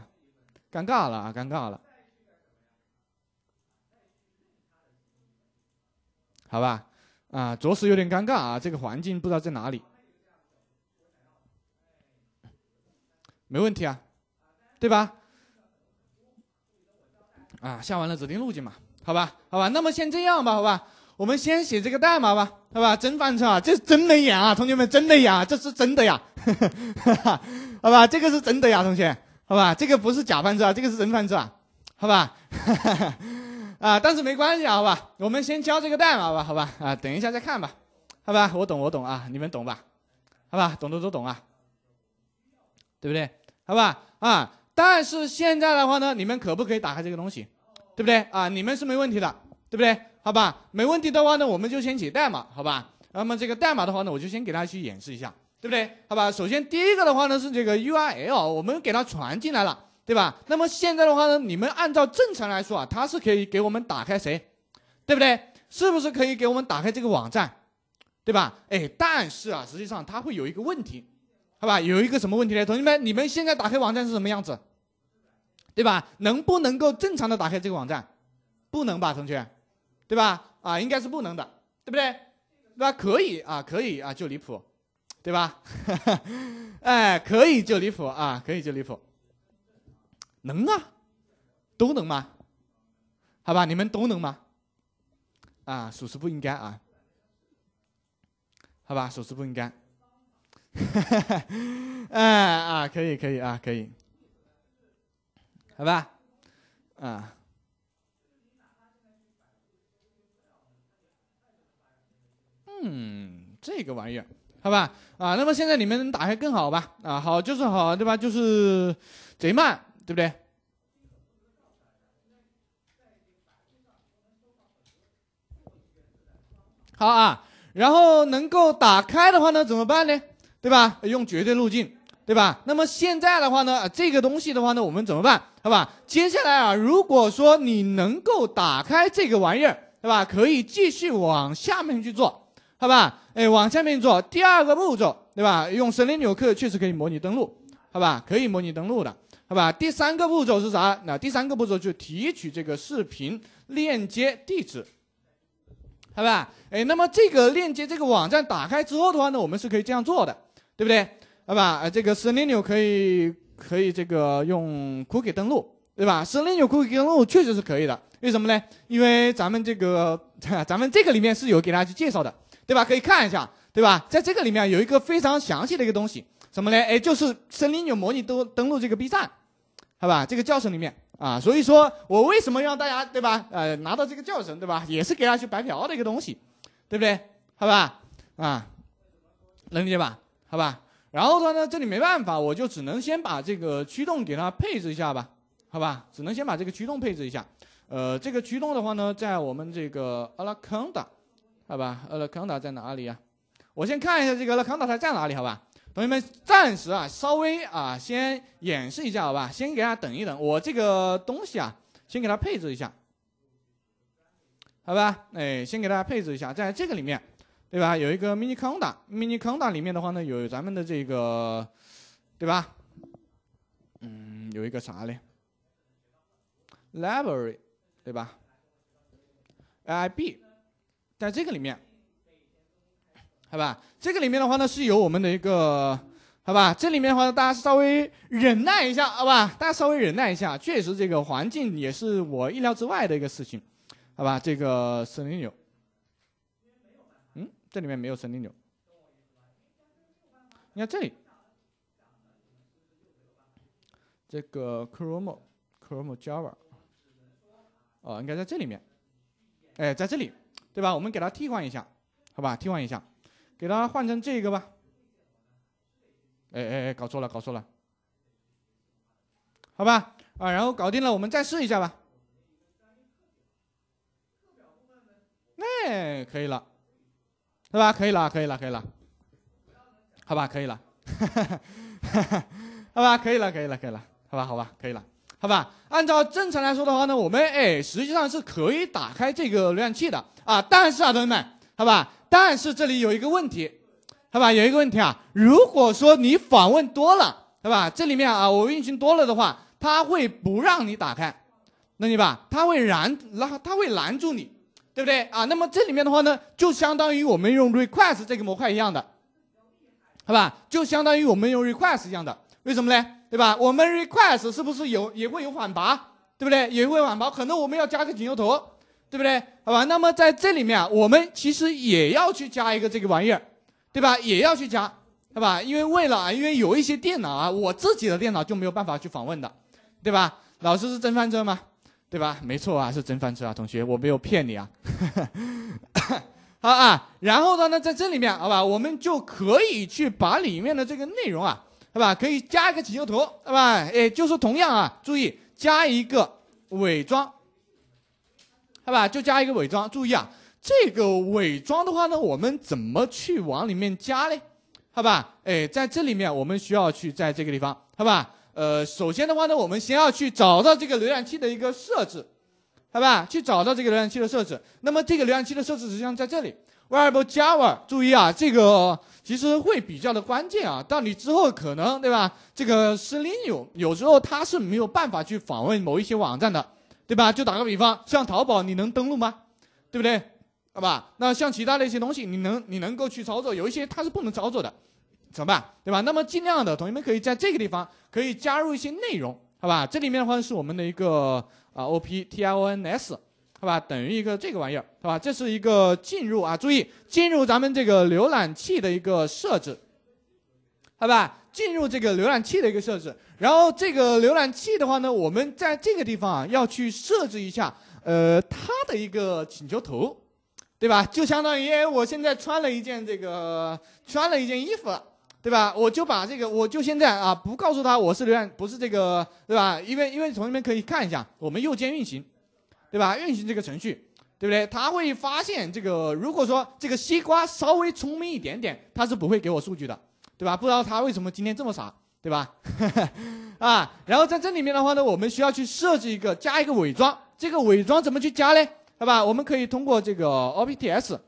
尴尬了，尴尬了。好吧，啊，着实有点尴尬啊，这个环境不知道在哪里。没问题啊，对吧？啊，下完了指定路径嘛，好吧，好吧，那么先这样吧，好吧。我们先写这个代码吧，好吧？真犯错啊！这是真的演啊，同学们，真的演啊，这是真的呀，好 吧？这个是真的呀，同学，好吧？这个不是假犯错啊，这个是真犯错啊，好吧？啊，但是没关系，好吧？我们先交这个代码吧，好吧？啊，等一下再看吧，好吧？我懂，我懂啊，你们懂吧？好吧？懂的都懂啊，对不对？好吧？啊，但是现在的话呢，你们可不可以打开这个东西？对不对？啊，你们是没问题的，对不对？好吧，没问题的话呢，我们就先写代码，好吧。那么这个代码的话呢，我就先给大家去演示一下，对不对？好吧，首先第一个的话呢是这个 URL，我们给它传进来了，对吧？那么现在的话呢，你们按照正常来说啊，它是可以给我们打开谁，对不对？是不是可以给我们打开这个网站，对吧？哎，但是啊，实际上它会有一个问题，好吧？有一个什么问题呢？同学们，你们现在打开网站是什么样子，对吧？能不能够正常的打开这个网站？不能吧，同学？对吧？啊，应该是不能的，对不对？对吧？可以啊，可以啊，就离谱，对吧？哎，可以就离谱啊，可以就离谱，能啊，都能吗？好吧，你们都能吗？啊，属实不应该啊，好吧，属实不应该。哎啊，可以可以啊，可以，好吧，啊。嗯，这个玩意儿，好吧，啊，那么现在你们能打开更好吧？啊，好就是好，对吧？就是贼慢，对不对？好啊，然后能够打开的话呢，怎么办呢？对吧？用绝对路径，对吧？那么现在的话呢，这个东西的话呢，我们怎么办？好吧？接下来啊，如果说你能够打开这个玩意儿，对吧？可以继续往下面去做。好吧，哎，往下面做第二个步骤，对吧？用 Selenium 确实可以模拟登录，好吧？可以模拟登录的，好吧？第三个步骤是啥？那第三个步骤就提取这个视频链接地址，好吧？哎，那么这个链接这个网站打开之后的话呢，我们是可以这样做的，对不对？好吧？呃，这个 Selenium 可以可以这个用 Cookie 登录，对吧？森林纽 e n Cookie 登录确实是可以的，为什么呢？因为咱们这个 咱们这个里面是有给大家去介绍的。对吧？可以看一下，对吧？在这个里面有一个非常详细的一个东西，什么呢？哎，就是森林有模拟登登录这个 B 站，好吧？这个教程里面啊，所以说我为什么让大家对吧？呃，拿到这个教程对吧？也是给大家去白嫖的一个东西，对不对？好吧？啊，能理解吧？好吧？然后的话呢，这里没办法，我就只能先把这个驱动给它配置一下吧，好吧？只能先把这个驱动配置一下。呃，这个驱动的话呢，在我们这个 a l a c o n d a 好吧，呃 c o 达在哪里呀？我先看一下这个 c o n 达它在哪里。好吧，同学们暂时啊，稍微啊，先演示一下，好吧，先给大家等一等，我这个东西啊，先给它配置一下。好吧，哎，先给大家配置一下，在这个里面，对吧？有一个 miniconda，miniconda 里面的话呢，有咱们的这个，对吧？嗯，有一个啥嘞？library，对吧？lib。在这个里面，好吧，这个里面的话呢，是有我们的一个，好吧，这里面的话，大家稍微忍耐一下，好吧，大家稍微忍耐一下，确实这个环境也是我意料之外的一个事情，好吧，这个森林九，嗯，这里面没有森林九，你看这里，这个 Chrome，Chrome Java，哦，应该在这里面，哎，在这里。对吧？我们给它替换一下，好吧？替换一下，给它换成这个吧。哎哎哎，搞错了，搞错了。好吧，啊，然后搞定了，我们再试一下吧。那可以了，是吧？可以了，可以了，可以了。好吧，可以了，哈哈，哈哈，好吧，可以了，可以了，可以了。好吧，好吧，可以了，好吧。按照正常来说的话呢，我们哎，实际上是可以打开这个浏览器的。啊，但是啊，同学们，好吧，但是这里有一个问题，好吧，有一个问题啊。如果说你访问多了，对吧，这里面啊，我运行多了的话，它会不让你打开，理解吧？它会拦，然后它会拦住你，对不对啊？那么这里面的话呢，就相当于我们用 request 这个模块一样的，好吧？就相当于我们用 request 一样的，为什么呢？对吧？我们 request 是不是有也会有反拔，对不对？也会反拔，可能我们要加个请求头。对不对？好吧，那么在这里面啊，我们其实也要去加一个这个玩意儿，对吧？也要去加，对吧？因为为了啊，因为有一些电脑啊，我自己的电脑就没有办法去访问的，对吧？老师是真翻车吗？对吧？没错啊，是真翻车啊，同学，我没有骗你啊。好啊，然后呢，在这里面，好吧，我们就可以去把里面的这个内容啊，对吧？可以加一个请求图，对吧？哎，就是同样啊，注意加一个伪装。好吧，就加一个伪装。注意啊，这个伪装的话呢，我们怎么去往里面加呢？好吧，哎，在这里面，我们需要去在这个地方，好吧？呃，首先的话呢，我们先要去找到这个浏览器的一个设置，好吧？去找到这个浏览器的设置。那么这个浏览器的设置实际上在这里，Web Java。注意啊，这个其实会比较的关键啊。到你之后可能对吧？这个是另有，有时候它是没有办法去访问某一些网站的。对吧？就打个比方，像淘宝你能登录吗？对不对？好吧？那像其他的一些东西，你能你能够去操作，有一些它是不能操作的，怎么办？对吧？那么尽量的，同学们可以在这个地方可以加入一些内容，好吧？这里面的话是我们的一个啊，OPTONS，好吧？等于一个这个玩意儿，好吧？这是一个进入啊，注意进入咱们这个浏览器的一个设置，好吧？进入这个浏览器的一个设置。然后这个浏览器的话呢，我们在这个地方啊要去设置一下，呃，它的一个请求头，对吧？就相当于我现在穿了一件这个穿了一件衣服，对吧？我就把这个，我就现在啊不告诉他我是浏览不是这个，对吧？因为因为同学们可以看一下，我们右键运行，对吧？运行这个程序，对不对？他会发现这个，如果说这个西瓜稍微聪明一点点，他是不会给我数据的，对吧？不知道他为什么今天这么傻。对吧？啊，然后在这里面的话呢，我们需要去设置一个加一个伪装，这个伪装怎么去加呢？对吧？我们可以通过这个 OPTS，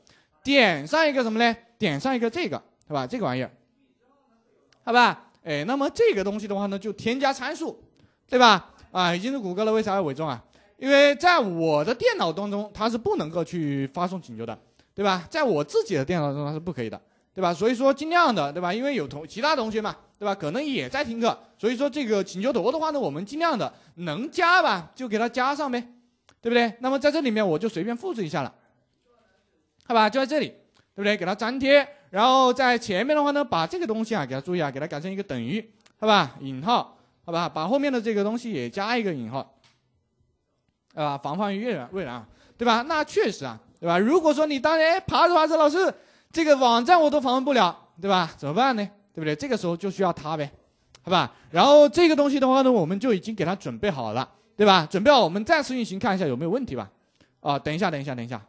点上一个什么呢？点上一个这个，对吧？这个玩意儿，好吧？哎，那么这个东西的话呢，就添加参数，对吧？啊，已经是谷歌了，为啥要伪装啊？因为在我的电脑当中，它是不能够去发送请求的，对吧？在我自己的电脑中，它是不可以的。对吧？所以说，尽量的，对吧？因为有同其他同学嘛，对吧？可能也在听课，所以说这个请求头的话呢，我们尽量的能加吧，就给他加上呗，对不对？那么在这里面，我就随便复制一下了，好吧？就在这里，对不对？给它粘贴，然后在前面的话呢，把这个东西啊，给它注意啊，给它改成一个等于，好吧？引号，好吧？把后面的这个东西也加一个引号，啊，防患于未然，未然，对吧？那确实啊，对吧？如果说你当年哎爬着爬着，老师。这个网站我都访问不了，对吧？怎么办呢？对不对？这个时候就需要它呗，好吧？然后这个东西的话呢，我们就已经给它准备好了，对吧？准备好，我们再次运行看一下有没有问题吧。啊，等一下，等一下，等一下，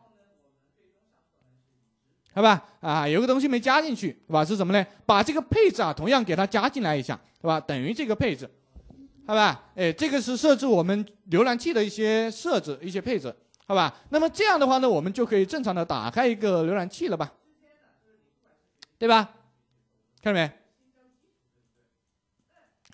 好吧？啊，有个东西没加进去，对吧？是什么呢？把这个配置啊，同样给它加进来一下，对吧？等于这个配置，好吧？哎，这个是设置我们浏览器的一些设置、一些配置，好吧？那么这样的话呢，我们就可以正常的打开一个浏览器了吧？对吧？看到没？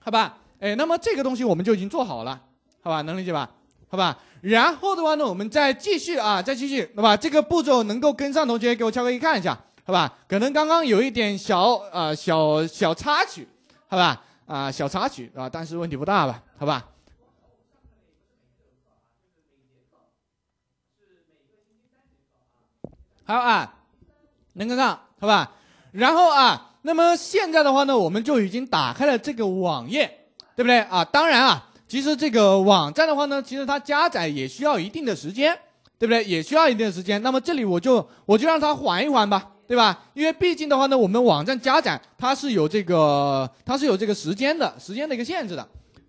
好吧，哎，那么这个东西我们就已经做好了，好吧？能理解吧？好吧，然后的话呢，我们再继续啊，再继续，对吧？这个步骤能够跟上，同学给我敲个一看一下，好吧？可能刚刚有一点小啊，小小插曲，好吧？啊，小插曲啊，但是问题不大吧？好吧？好啊，能跟上，好吧？然后啊，那么现在的话呢，我们就已经打开了这个网页，对不对啊？当然啊，其实这个网站的话呢，其实它加载也需要一定的时间，对不对？也需要一定的时间。那么这里我就我就让它缓一缓吧，对吧？因为毕竟的话呢，我们网站加载它是有这个它是有这个时间的时间的一个限制的，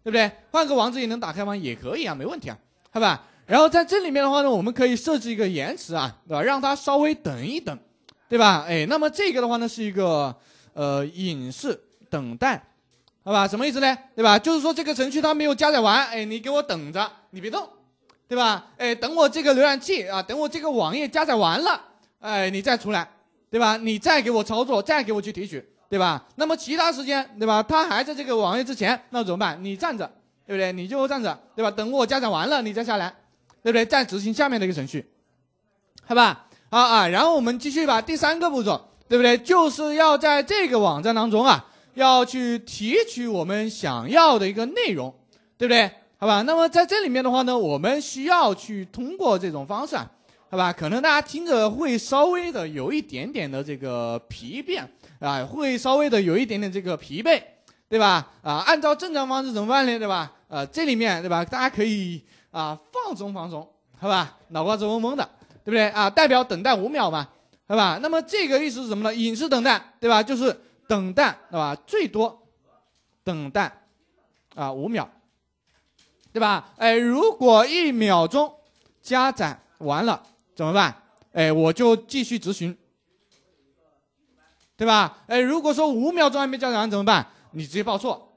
对不对？换个网址也能打开吗？也可以啊，没问题啊，好吧？然后在这里面的话呢，我们可以设置一个延迟啊，对吧？让它稍微等一等。对吧？哎，那么这个的话呢，是一个呃隐式等待，好吧？什么意思呢？对吧？就是说这个程序它没有加载完，哎，你给我等着，你别动，对吧？哎，等我这个浏览器啊，等我这个网页加载完了，哎，你再出来，对吧？你再给我操作，再给我去提取，对吧？那么其他时间，对吧？它还在这个网页之前，那怎么办？你站着，对不对？你就站着，对吧？等我加载完了，你再下来，对不对？再执行下面的一个程序，好吧？啊啊，然后我们继续吧。第三个步骤，对不对？就是要在这个网站当中啊，要去提取我们想要的一个内容，对不对？好吧，那么在这里面的话呢，我们需要去通过这种方式啊，好吧？可能大家听着会稍微的有一点点的这个疲倦啊，会稍微的有一点点这个疲惫，对吧？啊，按照正常方式怎么办呢？对吧？呃，这里面对吧？大家可以啊，放松放松，好吧？脑瓜子嗡嗡的。对不对啊？代表等待五秒嘛，对吧？那么这个意思是什么呢？隐式等待，对吧？就是等待，对吧？最多等待啊五秒，对吧？哎，如果一秒钟加载完了怎么办？哎，我就继续执行，对吧？哎，如果说五秒钟还没加载完怎么办？你直接报错，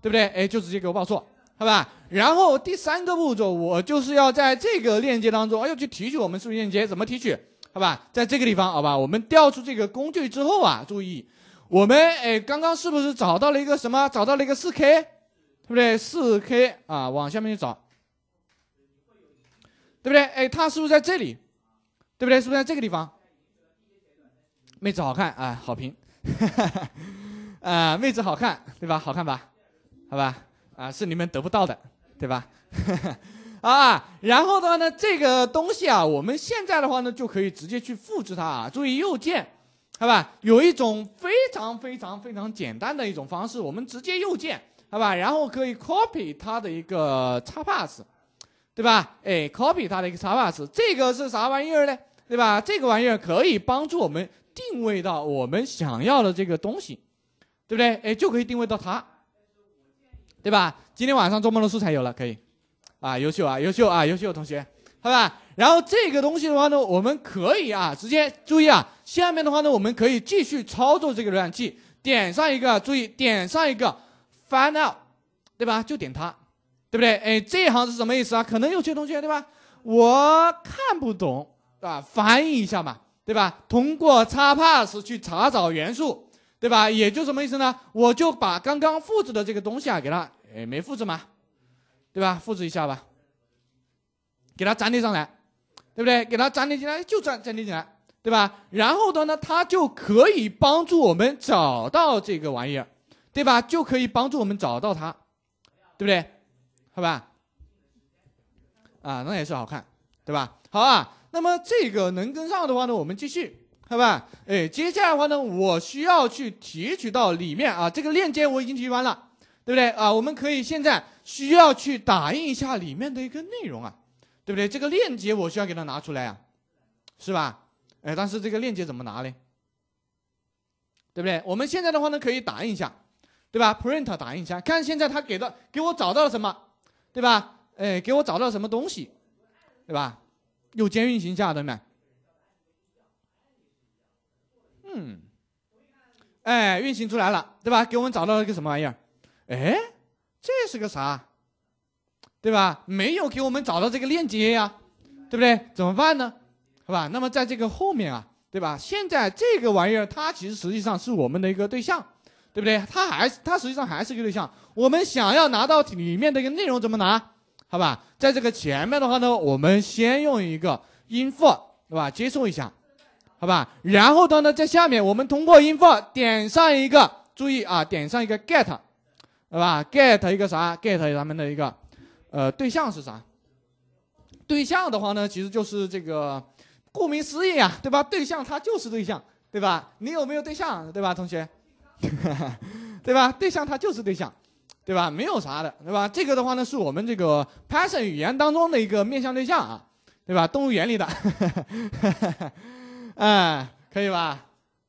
对不对？哎，就直接给我报错。好吧，然后第三个步骤，我就是要在这个链接当中，哎呦，去提取我们数据链接，怎么提取？好吧，在这个地方，好吧，我们调出这个工具之后啊，注意，我们哎，刚刚是不是找到了一个什么？找到了一个四 K，对不对？四 K 啊，往下面去找，对不对？哎，它是不是在这里？对不对？是不是在这个地方？妹子好看啊，好评，啊，妹子好看，对吧？好看吧？好吧。啊，是你们得不到的，对吧？啊，然后的话呢，这个东西啊，我们现在的话呢，就可以直接去复制它啊。注意右键，好吧？有一种非常非常非常简单的一种方式，我们直接右键，好吧？然后可以 copy 它的一个叉 pass，对吧？哎，copy 它的一个叉 pass，这个是啥玩意儿呢？对吧？这个玩意儿可以帮助我们定位到我们想要的这个东西，对不对？哎，就可以定位到它。对吧？今天晚上做梦的素材有了，可以，啊，优秀啊，优秀啊，优秀，同学，好吧。然后这个东西的话呢，我们可以啊，直接注意啊，下面的话呢，我们可以继续操作这个浏览器，点上一个注意，点上一个 find out，对吧？就点它，对不对？哎，这一行是什么意思啊？可能有些同学对吧？我看不懂，对吧？翻译一下嘛，对吧？通过叉 pass 去查找元素。对吧？也就什么意思呢？我就把刚刚复制的这个东西啊，给它诶，没复制吗？对吧？复制一下吧，给它粘贴上来，对不对？给它粘贴进来，就粘粘贴进来，对吧？然后的呢，它就可以帮助我们找到这个玩意儿，对吧？就可以帮助我们找到它，对不对？好吧？啊，那也是好看，对吧？好啊。那么这个能跟上的话呢，我们继续。对吧？哎，接下来的话呢，我需要去提取到里面啊，这个链接我已经提取完了，对不对啊？我们可以现在需要去打印一下里面的一个内容啊，对不对？这个链接我需要给它拿出来啊，是吧？哎，但是这个链接怎么拿呢？对不对？我们现在的话呢，可以打印一下，对吧？print 打印一下，看现在它给到给我找到了什么，对吧？哎，给我找到了什么东西，对吧？右键运行一下，学们。嗯，哎，运行出来了，对吧？给我们找到了一个什么玩意儿？哎，这是个啥，对吧？没有给我们找到这个链接呀，对不对？怎么办呢？好吧，那么在这个后面啊，对吧？现在这个玩意儿它其实实际上是我们的一个对象，对不对？它还它实际上还是一个对象，我们想要拿到里面的一个内容怎么拿？好吧，在这个前面的话呢，我们先用一个 infor 是吧，接收一下。好吧，然后的呢，在下面我们通过 info 点上一个，注意啊，点上一个 get，对吧？get 一个啥？get 咱们的一个，呃，对象是啥？对象的话呢，其实就是这个，顾名思义啊，对吧？对象它就是对象，对吧？你有没有对象，对吧，同学？对吧？对象它就是对象，对吧？没有啥的，对吧？这个的话呢，是我们这个 Python 语言当中的一个面向对象啊，对吧？动物园里的。哎，可以吧？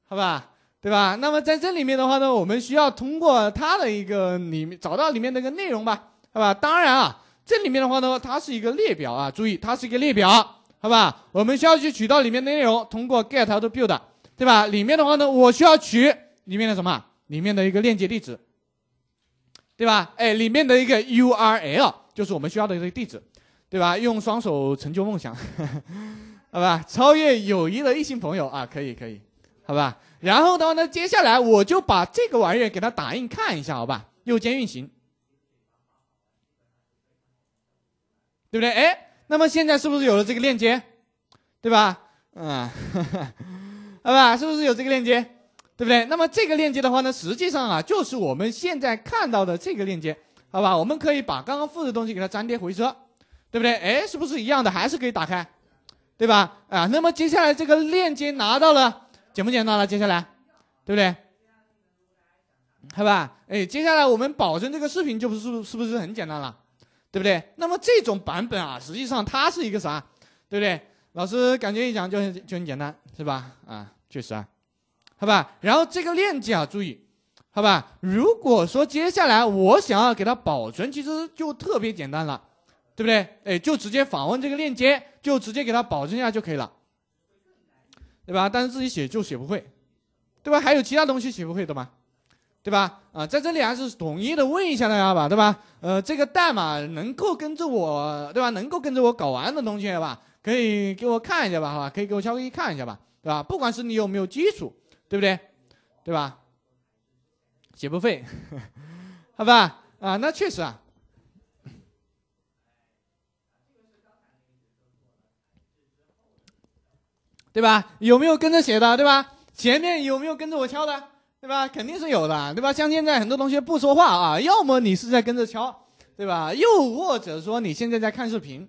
好吧，对吧？那么在这里面的话呢，我们需要通过它的一个里面找到里面的一个内容吧，好吧？当然啊，这里面的话呢，它是一个列表啊，注意它是一个列表，好吧？我们需要去取到里面的内容，通过 get o u t build，对吧？里面的话呢，我需要取里面的什么？里面的一个链接地址，对吧？哎，里面的一个 URL 就是我们需要的一个地址，对吧？用双手成就梦想。好吧，超越友谊的异性朋友啊，可以可以，好吧。然后的话呢，接下来我就把这个玩意儿给它打印看一下，好吧？右键运行，对不对？哎，那么现在是不是有了这个链接，对吧？嗯，好吧，是不是有这个链接，对不对？那么这个链接的话呢，实际上啊，就是我们现在看到的这个链接，好吧？我们可以把刚刚复制的东西给它粘贴回车，对不对？哎，是不是一样的？还是可以打开。对吧？啊，那么接下来这个链接拿到了，简不简单了？接下来，对不对？好吧，哎，接下来我们保存这个视频就不是是不是很简单了？对不对？那么这种版本啊，实际上它是一个啥？对不对？老师感觉一讲就很就很简单，是吧？啊，确实啊，好吧。然后这个链接啊，注意，好吧。如果说接下来我想要给它保存，其实就特别简单了。对不对？哎，就直接访问这个链接，就直接给他保证一下就可以了，对吧？但是自己写就写不会，对吧？还有其他东西写不会的吗？对吧？啊，在这里还是统一的问一下大家吧，对吧？呃，这个代码能够跟着我，对吧？能够跟着我搞完的西，好吧，可以给我看一下吧，好吧？可以给我稍微看一下吧，对吧？不管是你有没有基础，对不对？对吧？写不会，好吧？啊，那确实啊。对吧？有没有跟着写的？对吧？前面有没有跟着我敲的？对吧？肯定是有的，对吧？像现在很多同学不说话啊，要么你是在跟着敲，对吧？又或者说你现在在看视频，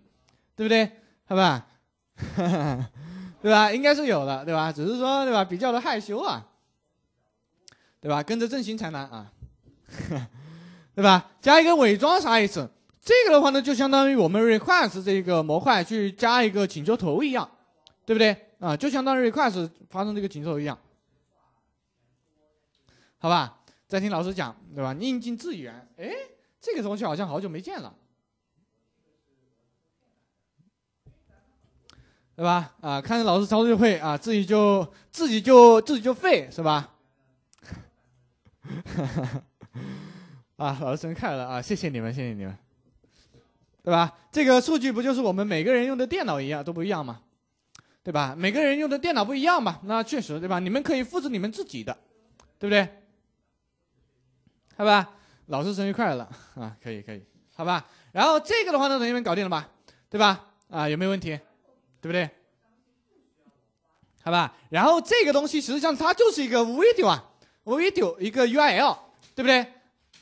对不对？好吧，对吧？应该是有的，对吧？只是说对吧？比较的害羞啊，对吧？跟着阵型才难啊，对吧？加一个伪装啥意思？这个的话呢，就相当于我们 request 这个模块去加一个请求头一样，对不对？啊，就相当于 request 发生这个请求一样，好吧？再听老师讲，对吧？宁静致远，哎，这个东西好像好久没见了，对吧？啊，看着老师操作就会啊，自己就自己就自己就废是吧？哈哈，啊，老师真快了啊，谢谢你们，谢谢你们，对吧？这个数据不就是我们每个人用的电脑一样，都不一样吗？对吧？每个人用的电脑不一样嘛，那确实对吧？你们可以复制你们自己的，对不对？好吧，老师生日快乐啊，可以可以，好吧。然后这个的话呢，同学们搞定了吧？对吧？啊，有没有问题？对不对？好吧。然后这个东西实际上它就是一个 video 啊，video 一个 URL，对不对？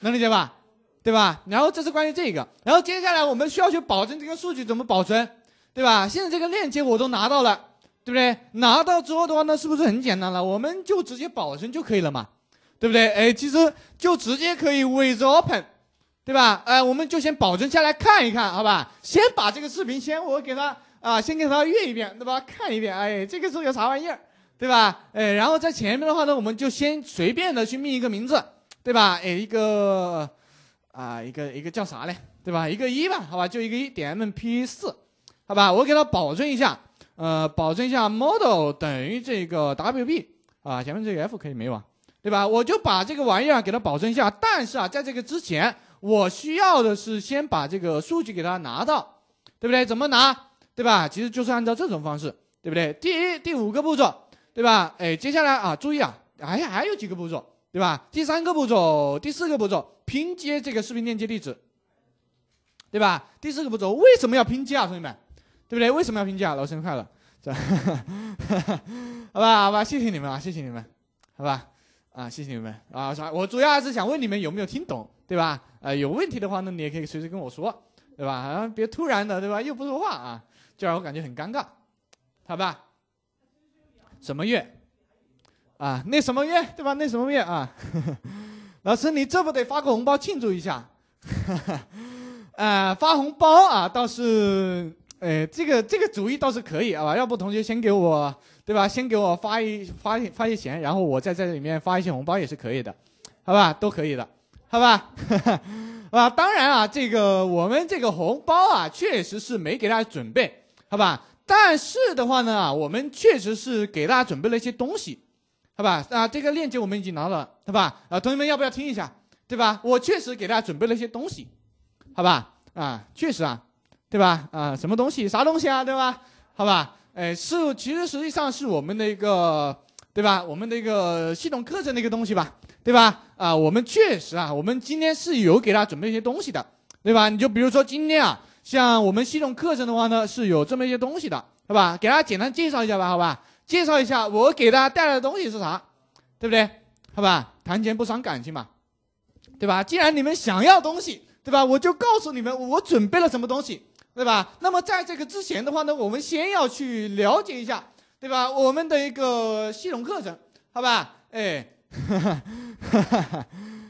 能理解吧？对吧？然后这是关于这个，然后接下来我们需要去保证这个数据怎么保存，对吧？现在这个链接我都拿到了。对不对？拿到之后的话呢，是不是很简单了？我们就直接保存就可以了嘛，对不对？哎，其实就直接可以 with open，对吧？哎，我们就先保存下来看一看，好吧？先把这个视频先我给他啊，先给他阅一遍，对吧？看一遍，哎，这个是个啥玩意儿，对吧？哎，然后在前面的话呢，我们就先随便的去命一个名字，对吧？哎，一个啊，一个一个叫啥嘞，对吧？一个一吧，好吧，就一个一点 M P 四，好吧，我给他保存一下。呃，保证一下 model 等于这个 Wb 啊，前面这个 f 可以没有啊，对吧？我就把这个玩意儿给它保证一下。但是啊，在这个之前，我需要的是先把这个数据给它拿到，对不对？怎么拿？对吧？其实就是按照这种方式，对不对？第一、第五个步骤，对吧？哎，接下来啊，注意啊，哎还有几个步骤，对吧？第三个步骤，第四个步骤，拼接这个视频链接地址，对吧？第四个步骤为什么要拼接啊，同学们？对不对？为什么要评价？老师快乐，是吧？好吧，好吧，谢谢你们啊，谢谢你们，好吧，啊，谢谢你们啊。我主要是想问你们有没有听懂，对吧？呃，有问题的话，那你也可以随时跟我说，对吧？啊，别突然的，对吧？又不说话啊，就让我感觉很尴尬，好吧？什么月？啊，那什么月，对吧？那什么月啊？老师，你这不得发个红包庆祝一下？啊，发红包啊，倒是。哎，这个这个主意倒是可以啊，要不同学先给我，对吧？先给我发一发发些钱，然后我再在这里面发一些红包也是可以的，好吧？都可以的，好吧？啊，当然啊，这个我们这个红包啊，确实是没给大家准备好吧？但是的话呢，我们确实是给大家准备了一些东西，好吧？啊，这个链接我们已经拿了，对吧？啊，同学们要不要听一下，对吧？我确实给大家准备了一些东西，好吧？啊，确实啊。对吧？啊，什么东西？啥东西啊？对吧？好吧，哎，是，其实实际上是我们的一个，对吧？我们的一个系统课程的一个东西吧，对吧？啊，我们确实啊，我们今天是有给大家准备一些东西的，对吧？你就比如说今天啊，像我们系统课程的话呢，是有这么一些东西的，好吧？给大家简单介绍一下吧，好吧？介绍一下我给大家带来的东西是啥，对不对？好吧？谈钱不伤感情嘛，对吧？既然你们想要东西，对吧？我就告诉你们我准备了什么东西。对吧？那么在这个之前的话呢，我们先要去了解一下，对吧？我们的一个系统课程，好吧？哎，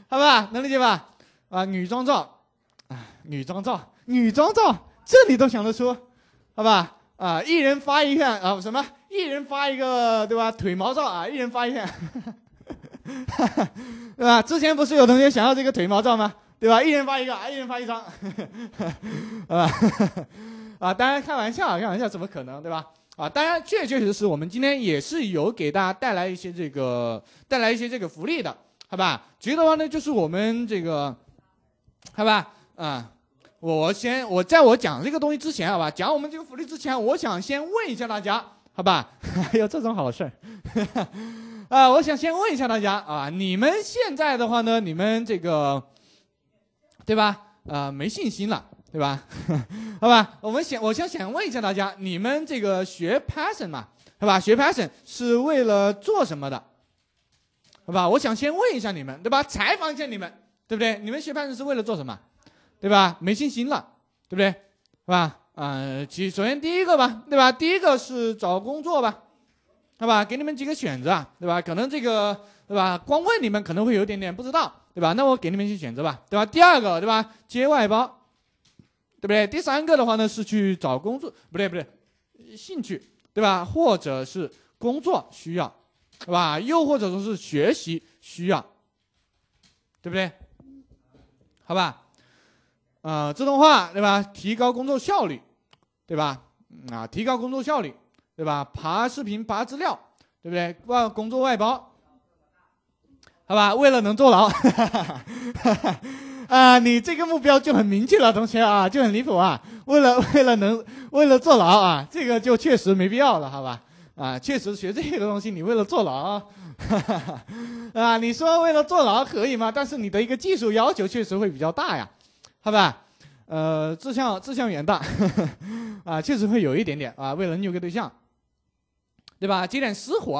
好吧，能理解吧？啊，女装照，啊，女装照，女装照，这你都想得出，好吧？啊，一人发一片啊，什么？一人发一个，对吧？腿毛照啊，一人发一片，对吧？之前不是有同学想要这个腿毛照吗？对吧？一人发一个，啊，一人发一张，好 啊，当然开玩笑，开玩笑，怎么可能，对吧？啊，当然，确确实实，我们今天也是有给大家带来一些这个，带来一些这个福利的，好吧？其实的话呢，就是我们这个，好吧？啊，我先，我在我讲这个东西之前，好吧？讲我们这个福利之前，我想先问一下大家，好吧？还 有这种好事？啊，我想先问一下大家啊，你们现在的话呢，你们这个。对吧？呃，没信心了，对吧？好吧，我们想，我想想问一下大家，你们这个学 Python 嘛，对吧？学 Python 是为了做什么的？好吧，我想先问一下你们，对吧？采访一下你们，对不对？你们学 Python 是为了做什么？对吧？没信心了，对不对？是吧？呃，其首先第一个吧，对吧？第一个是找工作吧，好吧？给你们几个选择，啊，对吧？可能这个，对吧？光问你们可能会有点点不知道。对吧？那我给你们一些选择吧，对吧？第二个，对吧？接外包，对不对？第三个的话呢，是去找工作，不对，不对，兴趣，对吧？或者是工作需要，对吧？又或者说是学习需要，对不对？好吧，呃，自动化，对吧？提高工作效率，对吧？啊，提高工作效率，对吧？爬视频，爬资料，对不对？外工作外包。好吧，为了能坐牢，啊，你这个目标就很明确了，同学啊，就很离谱啊。为了为了能为了坐牢啊，这个就确实没必要了，好吧？啊，确实学这个东西，你为了坐牢，啊，你说为了坐牢可以吗？但是你的一个技术要求确实会比较大呀，好吧？呃，志向志向远大，啊，确实会有一点点啊，为了有个对象，对吧？接点私活，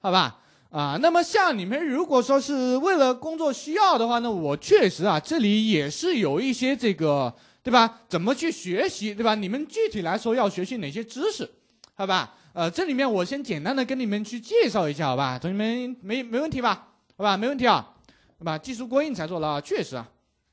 好吧？啊，那么像你们如果说是为了工作需要的话呢，我确实啊，这里也是有一些这个，对吧？怎么去学习，对吧？你们具体来说要学习哪些知识，好吧？呃，这里面我先简单的跟你们去介绍一下，好吧？同学们没没问题吧？好吧，没问题啊，对吧？技术过硬才做了啊，确实啊，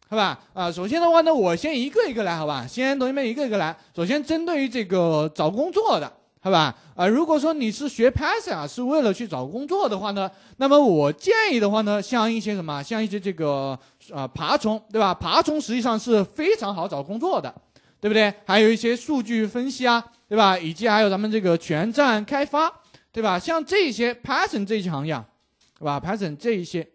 好吧？啊，首先的话呢，我先一个一个来，好吧？先同学们一个一个来，首先针对于这个找工作的。好吧，呃，如果说你是学 Python 啊，是为了去找工作的话呢，那么我建议的话呢，像一些什么，像一些这个啊爬虫，对吧？爬虫实际上是非常好找工作的，对不对？还有一些数据分析啊，对吧？以及还有咱们这个全站开发，对吧？像这些 Python 这些行业，对吧？Python 这一些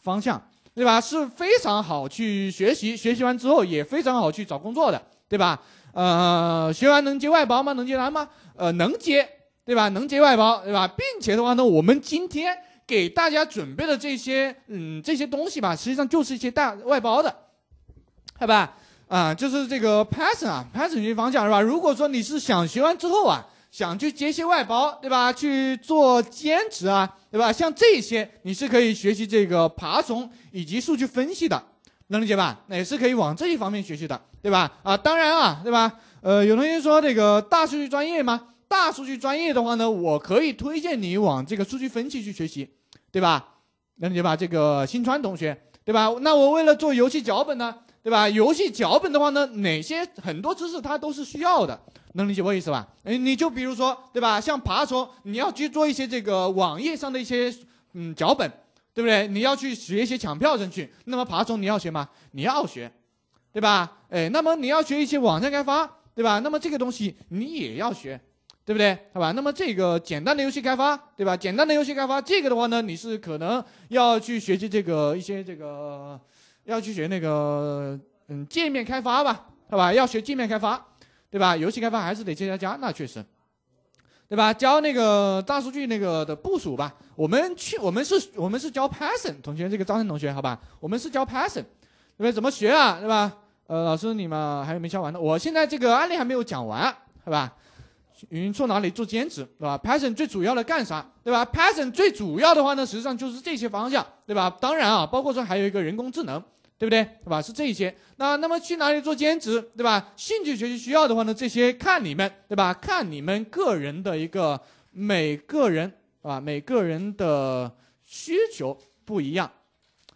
方向，对吧？是非常好去学习，学习完之后也非常好去找工作的，对吧？呃，学完能接外包吗？能接单吗？呃，能接对吧？能接外包对吧？并且的话呢，我们今天给大家准备的这些，嗯，这些东西吧，实际上就是一些大外包的，好吧？啊，就是这个 Python 啊，Python 学习方向是吧？如果说你是想学完之后啊，想去接些外包对吧？去做兼职啊，对吧？像这些你是可以学习这个爬虫以及数据分析的，能理解吧？那也是可以往这一方面学习的，对吧？啊，当然啊，对吧？呃，有同学说这个大数据专业吗？大数据专业的话呢，我可以推荐你往这个数据分析去学习，对吧？能理解吧？这个新川同学，对吧？那我为了做游戏脚本呢，对吧？游戏脚本的话呢，哪些很多知识它都是需要的，能理解我意思吧？哎，你就比如说，对吧？像爬虫，你要去做一些这个网页上的一些嗯脚本，对不对？你要去学一些抢票程序，那么爬虫你要学吗？你要学，对吧？哎，那么你要学一些网站开发。对吧？那么这个东西你也要学，对不对？好吧？那么这个简单的游戏开发，对吧？简单的游戏开发，这个的话呢，你是可能要去学习这个一些这个，要去学那个嗯界面开发吧，好吧？要学界面开发，对吧？游戏开发还是得加加加，那确实，对吧？教那个大数据那个的部署吧。我们去，我们是，我们是教 Python 同学，这个张三同学，好吧？我们是教 Python，对吧？怎么学啊？对吧？呃，老师，你们还有没教完的？我现在这个案例还没有讲完，好吧？云做哪里做兼职，对吧？Python 最主要的干啥，对吧？Python 最主要的话呢，实际上就是这些方向，对吧？当然啊，包括说还有一个人工智能，对不对？对吧？是这一些。那那么去哪里做兼职，对吧？兴趣学习需要的话呢，这些看你们，对吧？看你们个人的一个每个人，啊，每个人的需求不一样，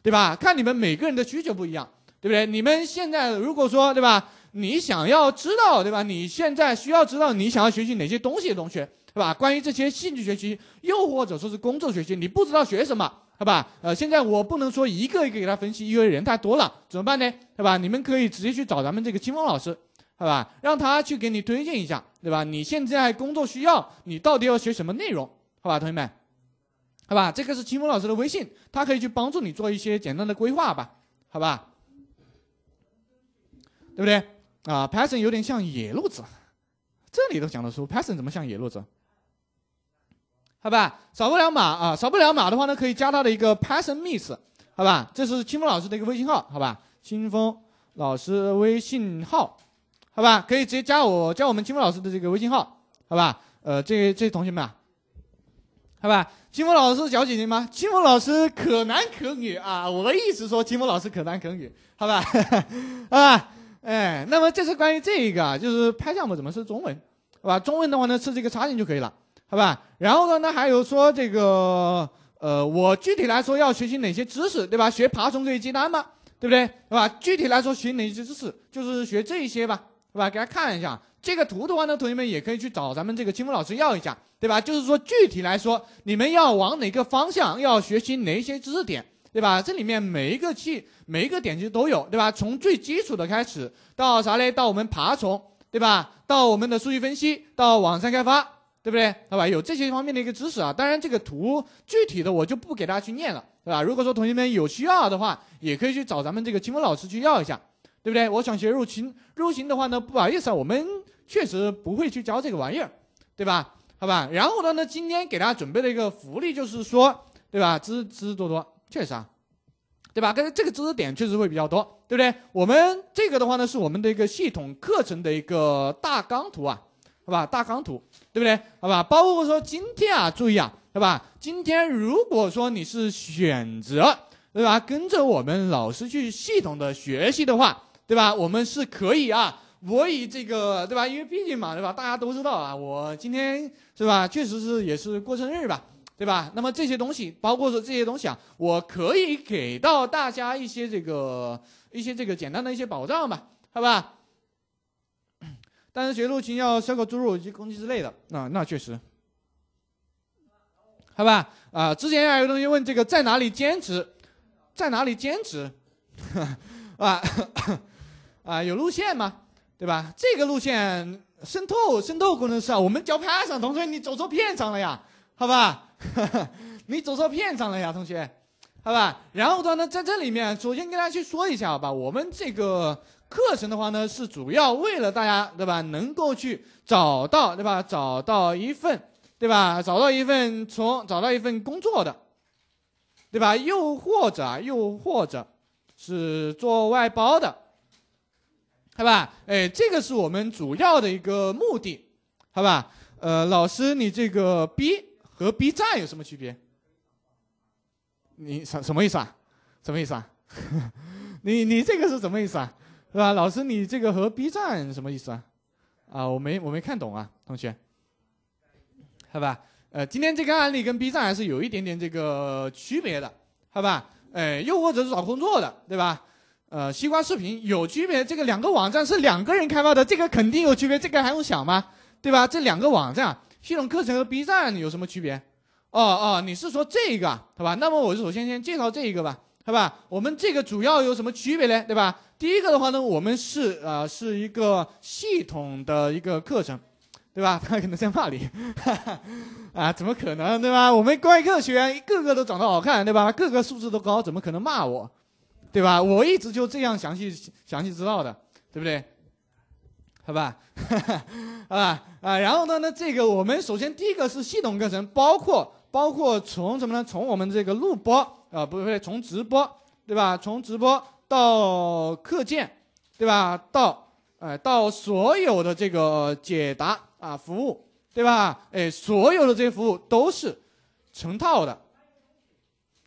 对吧？看你们每个人的需求不一样。对不对？你们现在如果说对吧，你想要知道对吧？你现在需要知道你想要学习哪些东西，的同学对吧？关于这些兴趣学习，又或者说是工作学习，你不知道学什么好吧？呃，现在我不能说一个一个给他分析，因为人太多了，怎么办呢？对吧？你们可以直接去找咱们这个清峰老师，好吧？让他去给你推荐一下，对吧？你现在工作需要，你到底要学什么内容？好吧，同学们，好吧？这个是清峰老师的微信，他可以去帮助你做一些简单的规划吧，好吧？对不对啊 p a s s o n 有点像野路子，这里头讲的出 p a s s o n 怎么像野路子？好吧，少不了码啊，少不了码的话呢，可以加他的一个 p a s s o n Miss，好吧，这是清风老师的一个微信号，好吧，清风老师微信号，好吧，可以直接加我，加我们清风老师的这个微信号，好吧，呃，这这同学们啊，好吧，清风老师小姐姐吗？清风老师可男可女啊，我的意思说，清风老师可男可女，好吧，啊。哎，那么这是关于这一个，就是拍项目怎么是中文，好吧？中文的话呢，是这个插件就可以了，好吧？然后呢，那还有说这个，呃，我具体来说要学习哪些知识，对吧？学爬虫这些接单吗？对不对？是吧？具体来说学哪些知识，就是学这一些吧，是吧？给大家看一下这个图的话呢，同学们也可以去找咱们这个清风老师要一下，对吧？就是说具体来说你们要往哪个方向要学习哪些知识点。对吧？这里面每一个器，每一个点击都有，对吧？从最基础的开始，到啥嘞？到我们爬虫，对吧？到我们的数据分析，到网站开发，对不对？好吧，有这些方面的一个知识啊。当然，这个图具体的我就不给大家去念了，对吧？如果说同学们有需要的话，也可以去找咱们这个清风老师去要一下，对不对？我想学入侵，入侵的话呢，不好意思，啊，我们确实不会去教这个玩意儿，对吧？好吧。然后呢，今天给大家准备了一个福利，就是说，对吧？知知多多。确实啊，对吧？但是这个知识点确实会比较多，对不对？我们这个的话呢，是我们的一个系统课程的一个大纲图啊，好吧？大纲图，对不对？好吧？包括说今天啊，注意啊，对吧？今天如果说你是选择，对吧？跟着我们老师去系统的学习的话，对吧？我们是可以啊，我以这个，对吧？因为毕竟嘛，对吧？大家都知道啊，我今天是吧？确实是也是过生日吧。对吧？那么这些东西，包括说这些东西啊，我可以给到大家一些这个一些这个简单的一些保障吧，好吧？但是学路勤要收购猪肉以及公鸡之类的啊，那确实，好吧？啊，之前还有同学问这个在哪里兼职，在哪里兼职，啊 啊，有路线吗？对吧？这个路线渗透渗透工程师啊，我们 Python，同学你走错片场了呀。好吧，你走错片场了呀，同学。好吧，然后的话呢，在这里面，首先跟大家去说一下好吧，我们这个课程的话呢，是主要为了大家，对吧？能够去找到，对吧？找到一份，对吧？找到一份从找到一份工作的，对吧？又或者，又或者是做外包的，好吧？哎，这个是我们主要的一个目的，好吧？呃，老师，你这个 B。和 B 站有什么区别？你什什么意思啊？什么意思啊？你你这个是什么意思啊？是吧，老师，你这个和 B 站什么意思啊？啊，我没我没看懂啊，同学。好吧，呃，今天这个案例跟 B 站还是有一点点这个区别的，好吧？哎，又或者是找工作的，对吧？呃，西瓜视频有区别，这个两个网站是两个人开发的，这个肯定有区别，这个还用想吗？对吧？这两个网站。系统课程和 B 站有什么区别？哦哦，你是说这个？好吧，那么我就首先先介绍这一个吧，好吧？我们这个主要有什么区别嘞？对吧？第一个的话呢，我们是呃是一个系统的一个课程，对吧？他 可能在骂你，啊，怎么可能对吧？我们怪客学员一个个都长得好看，对吧？个个素质都高，怎么可能骂我，对吧？我一直就这样详细详细知道的，对不对？好吧，啊啊，然后呢？那这个我们首先第一个是系统课程，包括包括从什么呢？从我们这个录播啊，不不是从直播，对吧？从直播到课件，对吧？到哎到所有的这个解答啊服务，对吧？哎，所有的这些服务都是成套的，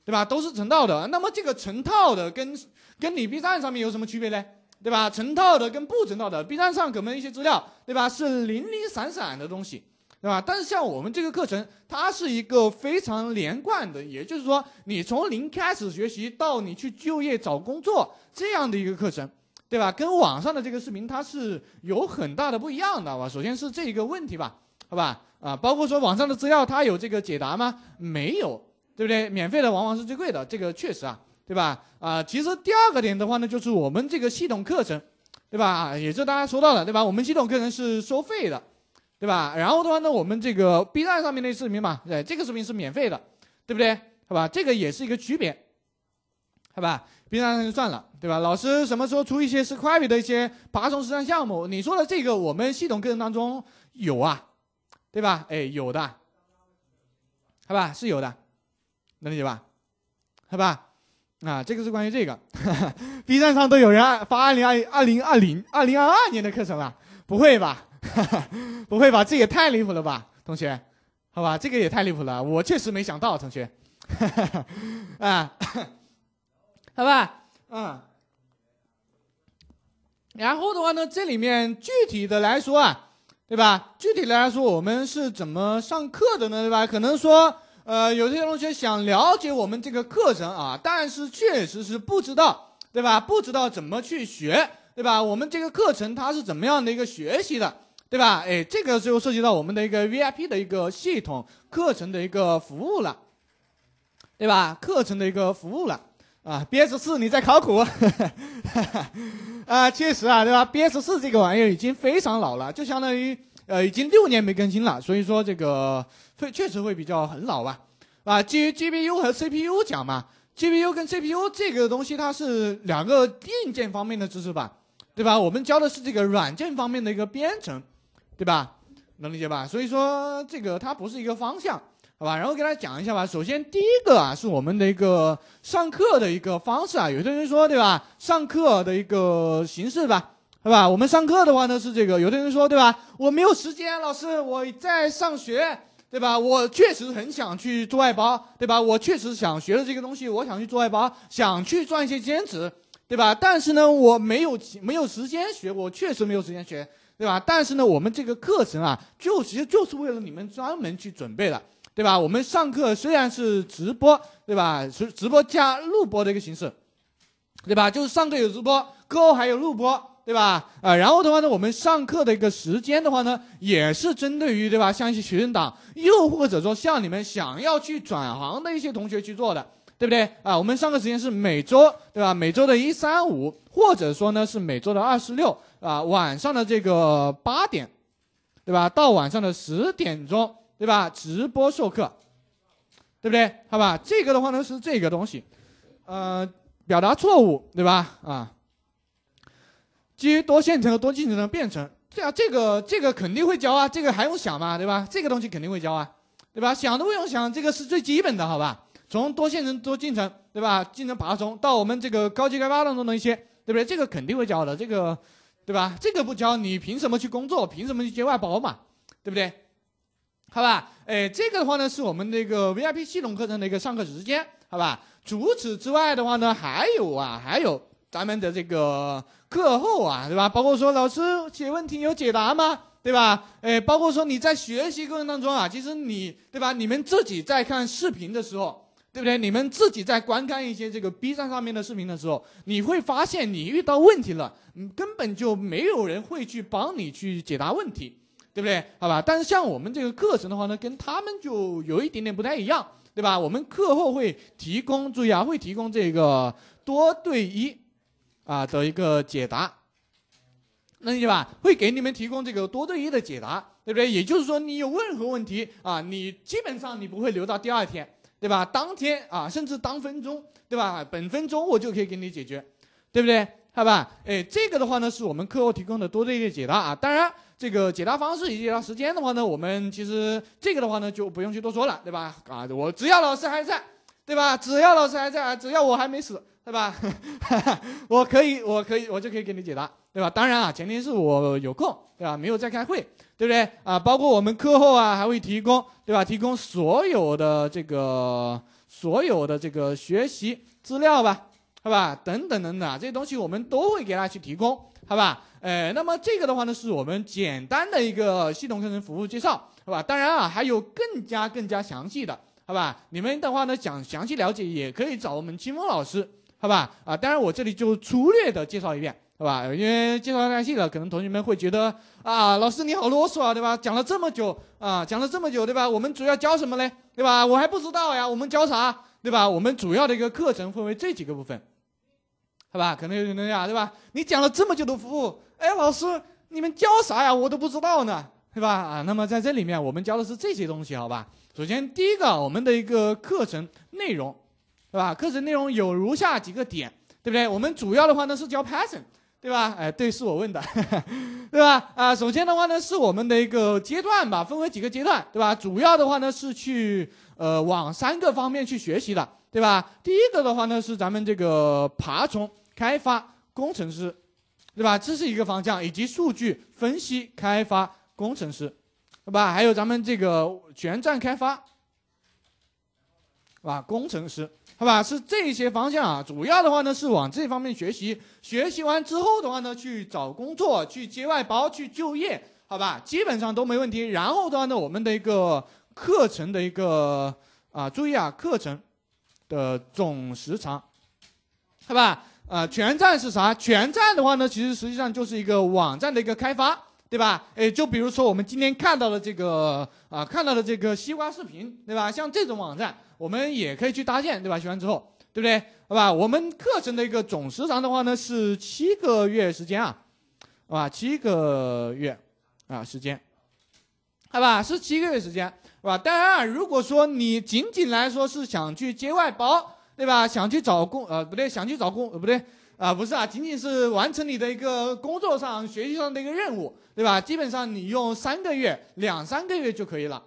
对吧？都是成套的。那么这个成套的跟跟你 B 站上面有什么区别呢？对吧？成套的跟不成套的，B 站上可能一些资料，对吧？是零零散散的东西，对吧？但是像我们这个课程，它是一个非常连贯的，也就是说，你从零开始学习到你去就业找工作这样的一个课程，对吧？跟网上的这个视频它是有很大的不一样的，好吧？首先是这个问题吧，好吧？啊，包括说网上的资料它有这个解答吗？没有，对不对？免费的往往是最贵的，这个确实啊。对吧？啊，其实第二个点的话呢，就是我们这个系统课程，对吧？啊，也就大家说到的，对吧？我们系统课程是收费的，对吧？然后的话呢，我们这个 B 站上面的视频嘛，对，这个视频是免费的，对不对？好吧，这个也是一个区别，好吧？B 站就算了，对吧？老师什么时候出一些是快鱼的一些爬虫实战项目？你说的这个，我们系统课程当中有啊，对吧？哎，有的，好吧？是有的，能理解吧？好吧？啊，这个是关于这个，B 站上都有人发二零二二零二零二零二二年的课程了，不会吧？不会吧，这也太离谱了吧，同学？好吧，这个也太离谱了，我确实没想到，同学。啊，好吧，嗯。然后的话呢，这里面具体的来说啊，对吧？具体的来说，我们是怎么上课的呢？对吧？可能说。呃，有些同学想了解我们这个课程啊，但是确实是不知道，对吧？不知道怎么去学，对吧？我们这个课程它是怎么样的一个学习的，对吧？哎，这个就涉及到我们的一个 VIP 的一个系统课程的一个服务了，对吧？课程的一个服务了啊，B S 四你在考古，啊，确实啊，对吧？B S 四这个玩意儿已经非常老了，就相当于。呃，已经六年没更新了，所以说这个会确实会比较很老吧，啊，基于 GPU 和 CPU 讲嘛，GPU 跟 CPU 这个东西它是两个硬件方面的知识吧，对吧？我们教的是这个软件方面的一个编程，对吧？能理解吧？所以说这个它不是一个方向，好吧？然后给大家讲一下吧。首先第一个啊，是我们的一个上课的一个方式啊，有些人说对吧？上课的一个形式吧。对吧？我们上课的话呢是这个，有的人说，对吧？我没有时间，老师，我在上学，对吧？我确实很想去做外包，对吧？我确实想学了这个东西，我想去做外包，想去赚一些兼职，对吧？但是呢，我没有没有时间学，我确实没有时间学，对吧？但是呢，我们这个课程啊，就其实就是为了你们专门去准备的，对吧？我们上课虽然是直播，对吧？是直播加录播的一个形式，对吧？就是上课有直播，课后还有录播。对吧？啊，然后的话呢，我们上课的一个时间的话呢，也是针对于对吧，像一些学生党，又或者说像你们想要去转行的一些同学去做的，对不对？啊，我们上课时间是每周对吧？每周的一三五，或者说呢是每周的二十六，啊，晚上的这个八点，对吧？到晚上的十点钟，对吧？直播授课，对不对？好吧，这个的话呢是这个东西，呃，表达错误，对吧？啊。基于多线程和多进程的编程，对啊，这个这个肯定会教啊，这个还用想吗？对吧？这个东西肯定会教啊，对吧？想都不用想，这个是最基本的，好吧？从多线程、多进程，对吧？进程爬虫到我们这个高级开发当中的一些，对不对？这个肯定会教的，这个，对吧？这个不教，你凭什么去工作？凭什么去接外包嘛？对不对？好吧？哎，这个的话呢，是我们那个 VIP 系统课程的一个上课时间，好吧？除此之外的话呢，还有啊，还有咱们的这个。课后啊，对吧？包括说老师写问题有解答吗？对吧？哎，包括说你在学习过程当中啊，其实你，对吧？你们自己在看视频的时候，对不对？你们自己在观看一些这个 B 站上面的视频的时候，你会发现你遇到问题了，你根本就没有人会去帮你去解答问题，对不对？好吧？但是像我们这个课程的话呢，跟他们就有一点点不太一样，对吧？我们课后会提供注意啊，会提供这个多对一。啊的一个解答，理解吧？会给你们提供这个多对一的解答，对不对？也就是说，你有任何问题啊，你基本上你不会留到第二天，对吧？当天啊，甚至当分钟，对吧？本分钟我就可以给你解决，对不对？好吧？哎，这个的话呢，是我们课后提供的多对一的解答啊。当然，这个解答方式以及解答时间的话呢，我们其实这个的话呢，就不用去多说了，对吧？啊，我只要老师还在。对吧？只要老师还在，只要我还没死，对吧？我可以，我可以，我就可以给你解答，对吧？当然啊，前提是我有空，对吧？没有在开会，对不对？啊，包括我们课后啊，还会提供，对吧？提供所有的这个，所有的这个学习资料吧，好吧？等等等等，啊，这些东西我们都会给大家去提供，好吧？哎，那么这个的话呢，是我们简单的一个系统课程服务介绍，好吧？当然啊，还有更加更加详细的。好吧，你们的话呢，想详细了解也可以找我们清风老师，好吧？啊，当然我这里就粗略的介绍一遍，好吧？因为介绍太细了，可能同学们会觉得啊，老师你好啰嗦啊，对吧？讲了这么久啊，讲了这么久，对吧？我们主要教什么嘞？对吧？我还不知道呀，我们教啥？对吧？我们主要的一个课程分为这几个部分，好吧？可能有点那样，对吧？你讲了这么久的服务，哎，老师，你们教啥呀？我都不知道呢，对吧？啊，那么在这里面，我们教的是这些东西，好吧？首先，第一个，我们的一个课程内容，对吧？课程内容有如下几个点，对不对？我们主要的话呢是教 Python，对吧？哎，对，是我问的，对吧？啊，首先的话呢是我们的一个阶段吧，分为几个阶段，对吧？主要的话呢是去呃往三个方面去学习的，对吧？第一个的话呢是咱们这个爬虫开发工程师，对吧？这是一个方向，以及数据分析开发工程师。是吧？还有咱们这个全站开发，是吧？工程师，好吧，是这些方向啊。主要的话呢，是往这方面学习。学习完之后的话呢，去找工作、去接外包、去就业，好吧，基本上都没问题。然后的话呢，我们的一个课程的一个啊，注意啊，课程的总时长，好吧？呃，全站是啥？全站的话呢，其实实际上就是一个网站的一个开发。对吧？哎，就比如说我们今天看到的这个啊，看到的这个西瓜视频，对吧？像这种网站，我们也可以去搭建，对吧？学完之后，对不对？好吧，我们课程的一个总时长的话呢是七个月时间啊，好吧，七个月啊时间，好吧，是七个月时间，是吧？当然，如果说你仅仅来说是想去接外包，对吧？想去找工呃不对，想去找工呃不对。啊，不是啊，仅仅是完成你的一个工作上、学习上的一个任务，对吧？基本上你用三个月、两三个月就可以了，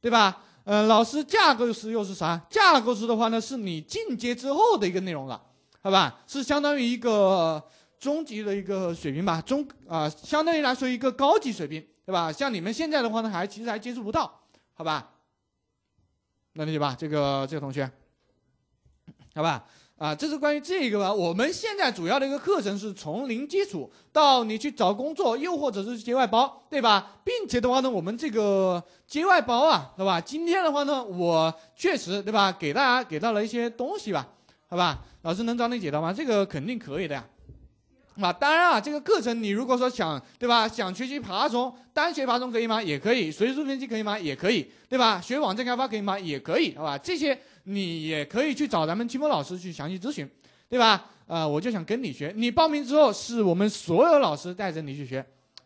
对吧？嗯，老师，架构师又是啥？架构师的话呢，是你进阶之后的一个内容了，好吧？是相当于一个中级的一个水平吧，中啊，相当于来说一个高级水平，对吧？像你们现在的话呢，还其实还接触不到，好吧？能理解吧？这个这个同学，好吧？啊，这是关于这个吧。我们现在主要的一个课程是从零基础到你去找工作，又或者是接外包，对吧？并且的话呢，我们这个接外包啊，对吧？今天的话呢，我确实对吧，给大家给到了一些东西吧，好吧？老师能找你解答吗？这个肯定可以的呀，啊，当然啊，这个课程你如果说想对吧，想学习爬虫，单学爬虫可以吗？也可以，随时据分析可以吗？也可以，对吧？学网站开发可以吗？也可以，好吧？这些。你也可以去找咱们清风老师去详细咨询，对吧？呃，我就想跟你学，你报名之后是我们所有老师带着你去学，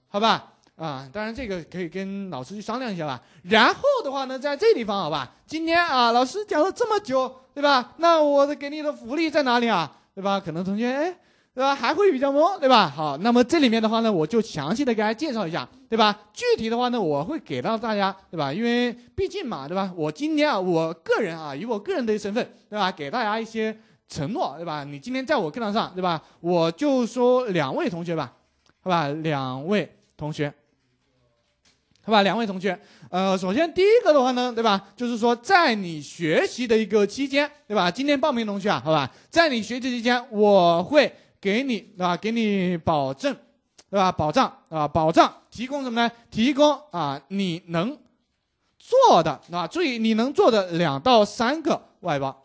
好吧？啊，当然这个可以跟老师去商量一下吧。然后的话呢，在这地方，好吧？今天啊，老师讲了这么久，对吧？那我的给你的福利在哪里啊？对吧？可能同学，哎。对吧？还会比较懵，对吧？好，那么这里面的话呢，我就详细的给大家介绍一下，对吧？具体的话呢，我会给到大家，对吧？因为毕竟嘛，对吧？我今天啊，我个人啊，以我个人的身份，对吧？给大家一些承诺，对吧？你今天在我课堂上，对吧？我就说两位同学吧，好吧？两位同学，好吧？两位同学，呃，首先第一个的话呢，对吧？就是说在你学习的一个期间，对吧？今天报名同学啊，好吧？在你学习期间，我会。给你对吧？给你保证对吧？保障啊，保障提供什么呢？提供啊，你能做的对吧？注意你能做的两到三个外包，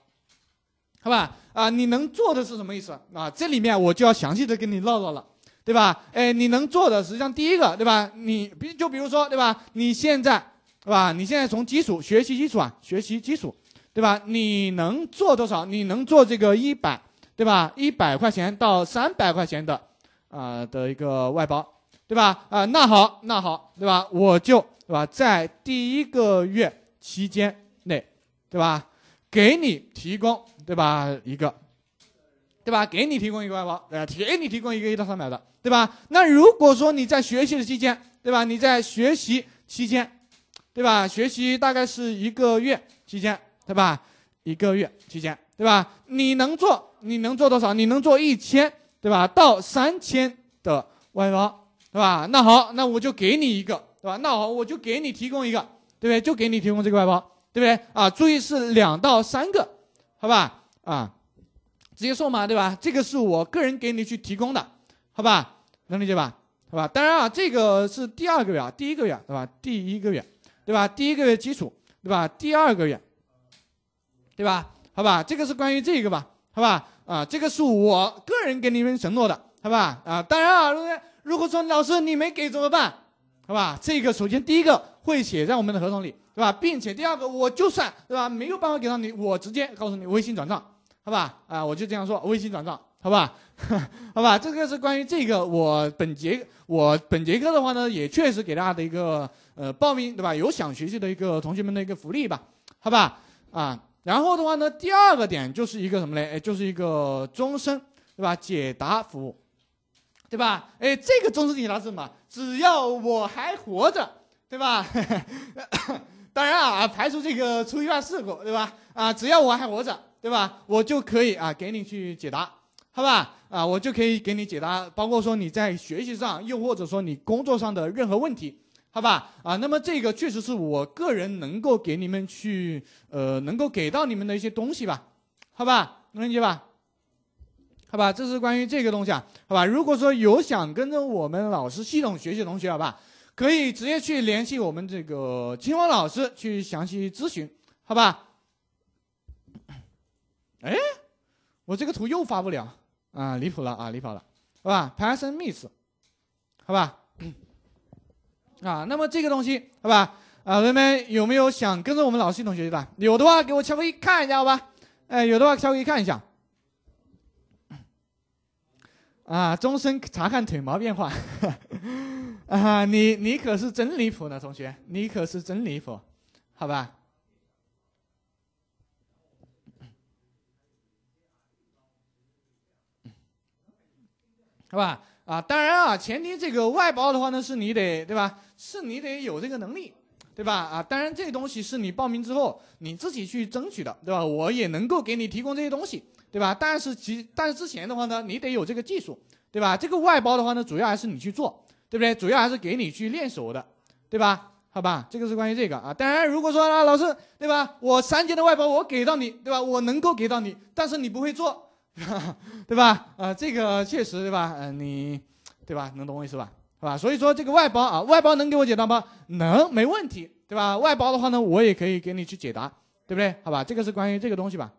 好吧？啊，你能做的是什么意思啊？这里面我就要详细的跟你唠唠了，对吧？哎，你能做的实际上第一个对吧？你比就比如说对吧？你现在对吧？你现在从基础学习基础啊，学习基础对吧？你能做多少？你能做这个一百。对吧？一百块钱到三百块钱的啊的一个外包，对吧？啊，那好，那好，对吧？我就对吧，在第一个月期间内，对吧？给你提供对吧一个，对吧？给你提供一个外包，吧？给你提供一个一到三百的，对吧？那如果说你在学习的期间，对吧？你在学习期间，对吧？学习大概是一个月期间，对吧？一个月期间，对吧？你能做？你能做多少？你能做一千，对吧？到三千的外包，对吧？那好，那我就给你一个，对吧？那好，我就给你提供一个，对不对？就给你提供这个外包，对不对？啊，注意是两到三个，好吧？啊，直接送嘛，对吧？这个是我个人给你去提供的，好吧？能理解吧？好吧？当然啊，这个是第二个月，啊，第一个月对吧？第一个月，对吧？第一个月基础，对吧？第二个月，对吧？好吧？这个是关于这个吧？好吧？啊，这个是我个人给你们承诺的，好吧？啊，当然啊，如果说老师你没给怎么办？好吧？这个首先第一个会写在我们的合同里，对吧？并且第二个，我就算对吧没有办法给到你，我直接告诉你微信转账，好吧？啊，我就这样说，微信转账，好吧？好吧，这个是关于这个，我本节我本节课的话呢，也确实给大家的一个呃报名，对吧？有想学习的一个同学们的一个福利吧，好吧？啊。然后的话呢，第二个点就是一个什么嘞？哎，就是一个终身，对吧？解答服务，对吧？哎，这个终身解答是什么？只要我还活着，对吧？当然啊，排除这个出意外事故，对吧？啊，只要我还活着，对吧？我就可以啊，给你去解答，好吧？啊，我就可以给你解答，包括说你在学习上，又或者说你工作上的任何问题。好吧，啊，那么这个确实是我个人能够给你们去，呃，能够给到你们的一些东西吧，好吧，能理解吧？好吧，这是关于这个东西啊，好吧。如果说有想跟着我们老师系统学习的同学，好吧，可以直接去联系我们这个金光老师去详细咨询，好吧。哎，我这个图又发不了，啊，离谱了啊，离谱了，好吧，pass o n miss，好吧。啊，那么这个东西，好吧，啊，同学们有没有想跟着我们老师系统学习的？有的话，给我敲个一看一下，好吧？哎，有的话敲个一看一下。啊，终身查看腿毛变化，啊，你你可是真离谱呢，同学，你可是真离谱，好吧？好吧。啊，当然啊，前提这个外包的话呢，是你得对吧？是你得有这个能力，对吧？啊，当然这东西是你报名之后你自己去争取的，对吧？我也能够给你提供这些东西，对吧？但是其但是之前的话呢，你得有这个技术，对吧？这个外包的话呢，主要还是你去做，对不对？主要还是给你去练手的，对吧？好吧，这个是关于这个啊。当然，如果说啊，老师，对吧？我三阶的外包我给到你，对吧？我能够给到你，但是你不会做。对吧？呃，这个确实对吧？嗯，你对吧？能懂我意思吧？好吧，所以说这个外包啊，外包能给我解答吗？能，没问题，对吧？外包的话呢，我也可以给你去解答，对不对？好吧，这个是关于这个东西吧？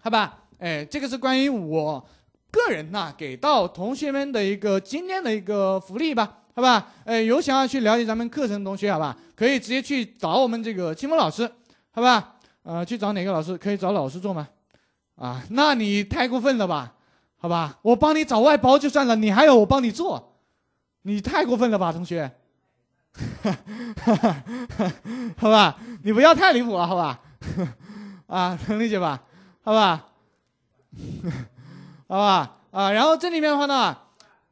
好吧，哎，这个是关于我个人呐，给到同学们的一个今天的一个福利吧。好吧，哎，有想要去了解咱们课程的同学，好吧，可以直接去找我们这个清风老师，好吧，呃，去找哪个老师？可以找老师做吗？啊，那你太过分了吧？好吧，我帮你找外包就算了，你还要我帮你做，你太过分了吧，同学？好吧，你不要太离谱了，好吧？啊，能理解吧？好吧？好吧？啊，然后这里面的话呢？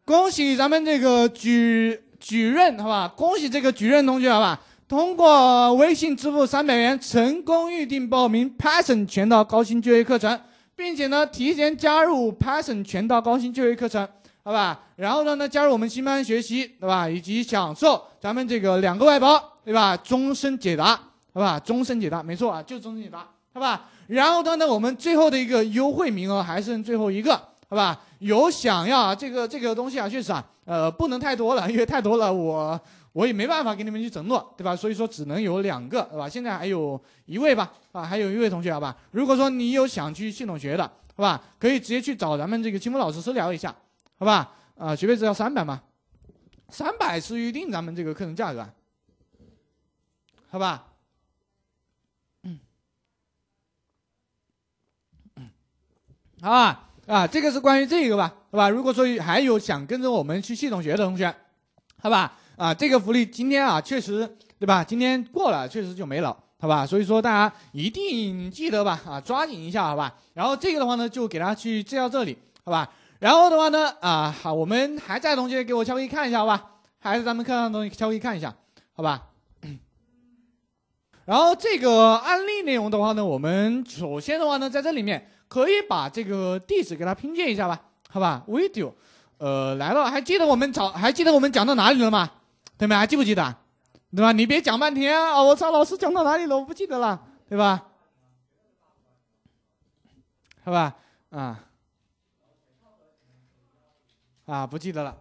恭喜咱们这个举举任，好吧？恭喜这个举任同学，好吧？通过微信支付三百元，成功预定报名 Python 全道高新就业课程，并且呢，提前加入 Python 全道高新就业课程，好吧？然后呢，呢加入我们新班学习，对吧？以及享受咱们这个两个外包，对吧？终身解答，好吧？终身解答，没错啊，就终身解答，好吧？然后呢，呢我们最后的一个优惠名额还剩最后一个。好吧，有想要这个这个东西啊，确实啊，呃，不能太多了，因为太多了，我我也没办法给你们去承诺，对吧？所以说只能有两个，对吧？现在还有一位吧，啊，还有一位同学，好吧？如果说你有想去系统学的，好吧？可以直接去找咱们这个清风老师私聊一下，好吧？啊，学费只要三百嘛，三百是预定咱们这个课程价格，好吧？啊。啊，这个是关于这个吧，好吧？如果说还有想跟着我们去系统学的同学，好吧？啊，这个福利今天啊，确实，对吧？今天过了，确实就没了，好吧？所以说大家一定记得吧，啊，抓紧一下，好吧？然后这个的话呢，就给大家去介绍这里，好吧？然后的话呢，啊，好，我们还在同学，给我敲一看一下，好吧？还是咱们课上的东西敲一看一下，好吧？然后这个案例内容的话呢，我们首先的话呢，在这里面。可以把这个地址给它拼接一下吧，好吧？video，呃，来了，还记得我们找，还记得我们讲到哪里了吗？同学们还记不记得？对吧？你别讲半天啊！我操，老师讲到哪里了？我不记得了，对吧？好吧，啊，啊，不记得了，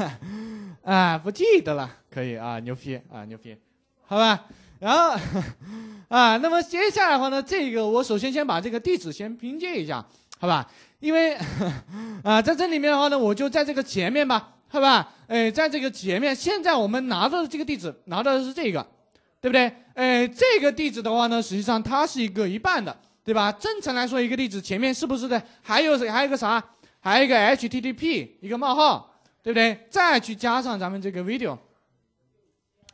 啊，不记得了，可以啊，牛批啊，牛批，好吧。然后，啊，那么接下来的话呢，这个我首先先把这个地址先拼接一下，好吧？因为，啊，在这里面的话呢，我就在这个前面吧，好吧？哎，在这个前面，现在我们拿到的这个地址，拿到的是这个，对不对？哎，这个地址的话呢，实际上它是一个一半的，对吧？正常来说，一个地址前面是不是的？还有还有个啥？还有一个 HTTP 一个冒号，对不对？再去加上咱们这个 video。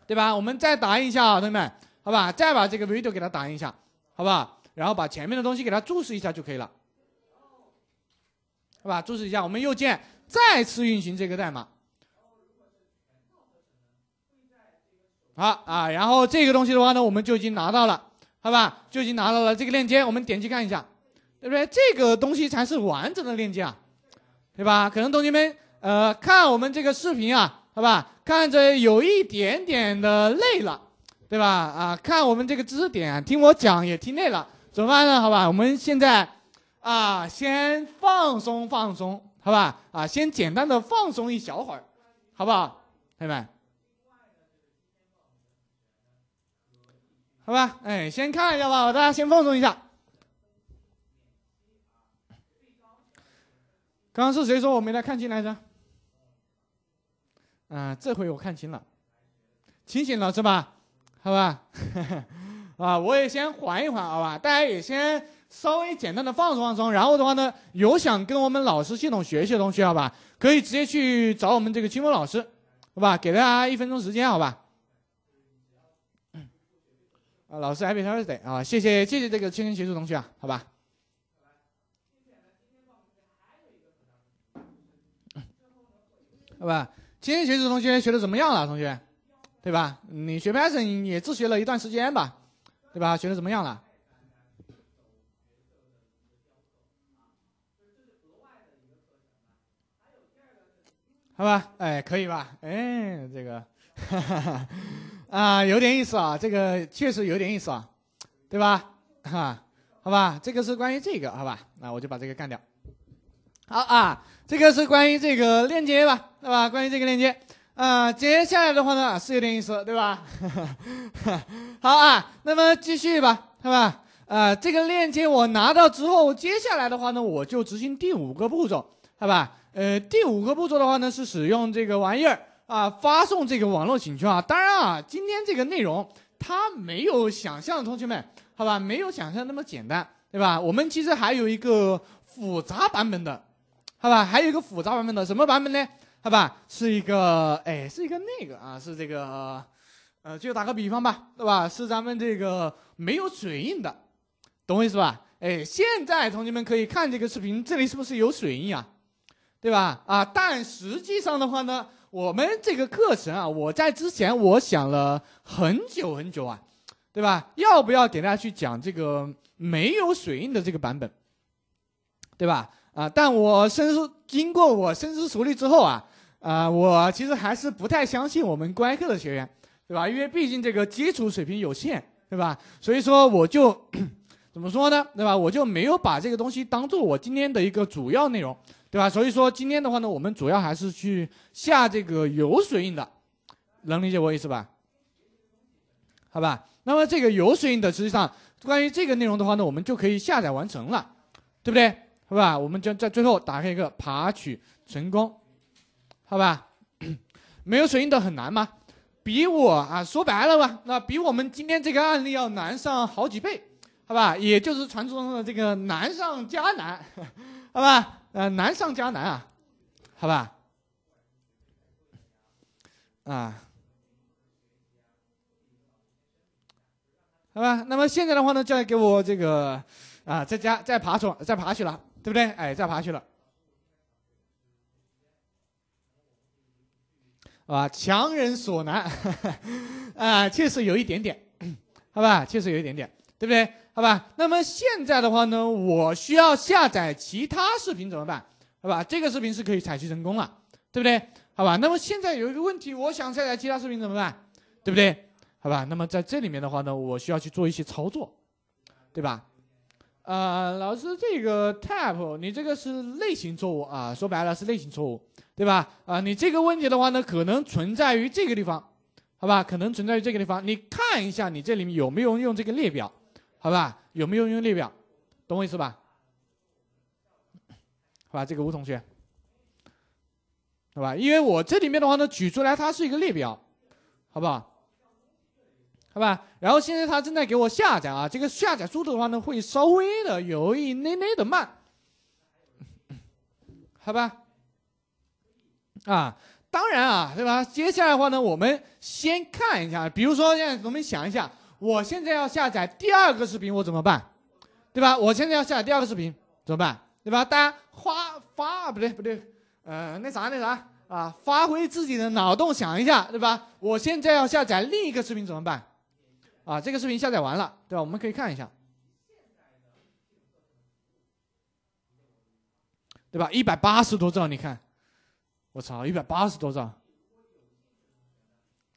对吧？我们再打印一下啊，同学们，好吧？再把这个 video 给它打印一下，好不好？然后把前面的东西给它注释一下就可以了，好吧？注释一下，我们右键再次运行这个代码。好啊，然后这个东西的话呢，我们就已经拿到了，好吧？就已经拿到了这个链接，我们点击看一下，对不对？这个东西才是完整的链接啊，对吧？可能同学们呃，看我们这个视频啊，好吧？看着有一点点的累了，对吧？啊，看我们这个知识点，听我讲也听累了，怎么办呢？好吧，我们现在，啊，先放松放松，好吧？啊，先简单的放松一小会儿，好不好，朋友们？好吧，哎，先看一下吧，大家先放松一下。刚刚是谁说我没来看清来着？啊，这回我看清了，清醒了是吧？好吧，啊，我也先缓一缓，好吧？大家也先稍微简单的放松放松，然后的话呢，有想跟我们老师系统学习的同学，好吧？可以直接去找我们这个清风老师，好吧？给大家一分钟时间，好吧？啊，老师 h a p p y t h u r s d a y 啊，谢谢谢谢这个青年学徒同学啊，好吧？好吧。今天学的同学学的怎么样了？同学，对吧？你学 Python 也自学了一段时间吧，对吧？学的怎么样了？好吧，哎，可以吧？哎，这个，啊，有点意思啊，这个确实有点意思啊，对吧？啊，好吧，这个是关于这个，好吧？那我就把这个干掉。好啊，这个是关于这个链接吧。对吧？关于这个链接，啊，接下来的话呢是有点意思，对吧？好啊，那么继续吧，好吧？啊，这个链接我拿到之后，接下来的话呢，我就执行第五个步骤，好吧？呃，第五个步骤的话呢是使用这个玩意儿啊，发送这个网络请求啊。当然啊，今天这个内容它没有想象，同学们，好吧？没有想象那么简单，对吧？我们其实还有一个复杂版本的，好吧？还有一个复杂版本的，什么版本呢？好吧，是一个，哎，是一个那个啊，是这个，呃，就打个比方吧，对吧？是咱们这个没有水印的，懂我意思吧？哎，现在同学们可以看这个视频，这里是不是有水印啊？对吧？啊，但实际上的话呢，我们这个课程啊，我在之前我想了很久很久啊，对吧？要不要给大家去讲这个没有水印的这个版本？对吧？啊！但我深思，经过我深思熟虑之后啊，啊，我其实还是不太相信我们观课的学员，对吧？因为毕竟这个基础水平有限，对吧？所以说我就 怎么说呢，对吧？我就没有把这个东西当做我今天的一个主要内容，对吧？所以说今天的话呢，我们主要还是去下这个有水印的，能理解我意思吧？好吧。那么这个有水印的，实际上关于这个内容的话呢，我们就可以下载完成了，对不对？好吧，我们就在最后打开一个爬取成功，好吧，没有水印的很难吗？比我啊说白了吧，那比我们今天这个案例要难上好几倍，好吧，也就是传说中的这个难上加难，好吧，呃，难上加难啊，好吧，啊，好吧，那么现在的话呢，就要给我这个啊再加再爬虫，再爬起了。对不对？哎，再爬去了，好吧？强人所难 啊，确实有一点点，好吧？确实有一点点，对不对？好吧？那么现在的话呢，我需要下载其他视频怎么办？好吧？这个视频是可以采集成功了，对不对？好吧？那么现在有一个问题，我想下载其他视频怎么办？对不对？好吧？那么在这里面的话呢，我需要去做一些操作，对吧？啊，老师，这个 tap，你这个是类型错误啊，说白了是类型错误，对吧？啊，你这个问题的话呢，可能存在于这个地方，好吧？可能存在于这个地方，你看一下你这里面有没有用这个列表，好吧？有没有用列表，懂我意思吧？好吧，这个吴同学，好吧？因为我这里面的话呢，举出来它是一个列表，好不好？好吧，然后现在它正在给我下载啊，这个下载速度的话呢，会稍微的有一捏捏的慢，好吧？啊，当然啊，对吧？接下来的话呢，我们先看一下，比如说，现在我们想一下，我现在要下载第二个视频，我怎么办？对吧？我现在要下载第二个视频怎么办？对吧？大家发发不对不对，呃，那啥那啥啊，发挥自己的脑洞想一下，对吧？我现在要下载另一个视频怎么办？啊，这个视频下载完了，对吧？我们可以看一下，对吧？一百八十多兆，你看，我操，一百八十多兆，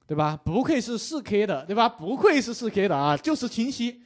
对吧？不愧是四 K 的，对吧？不愧是四 K 的啊，就是清晰。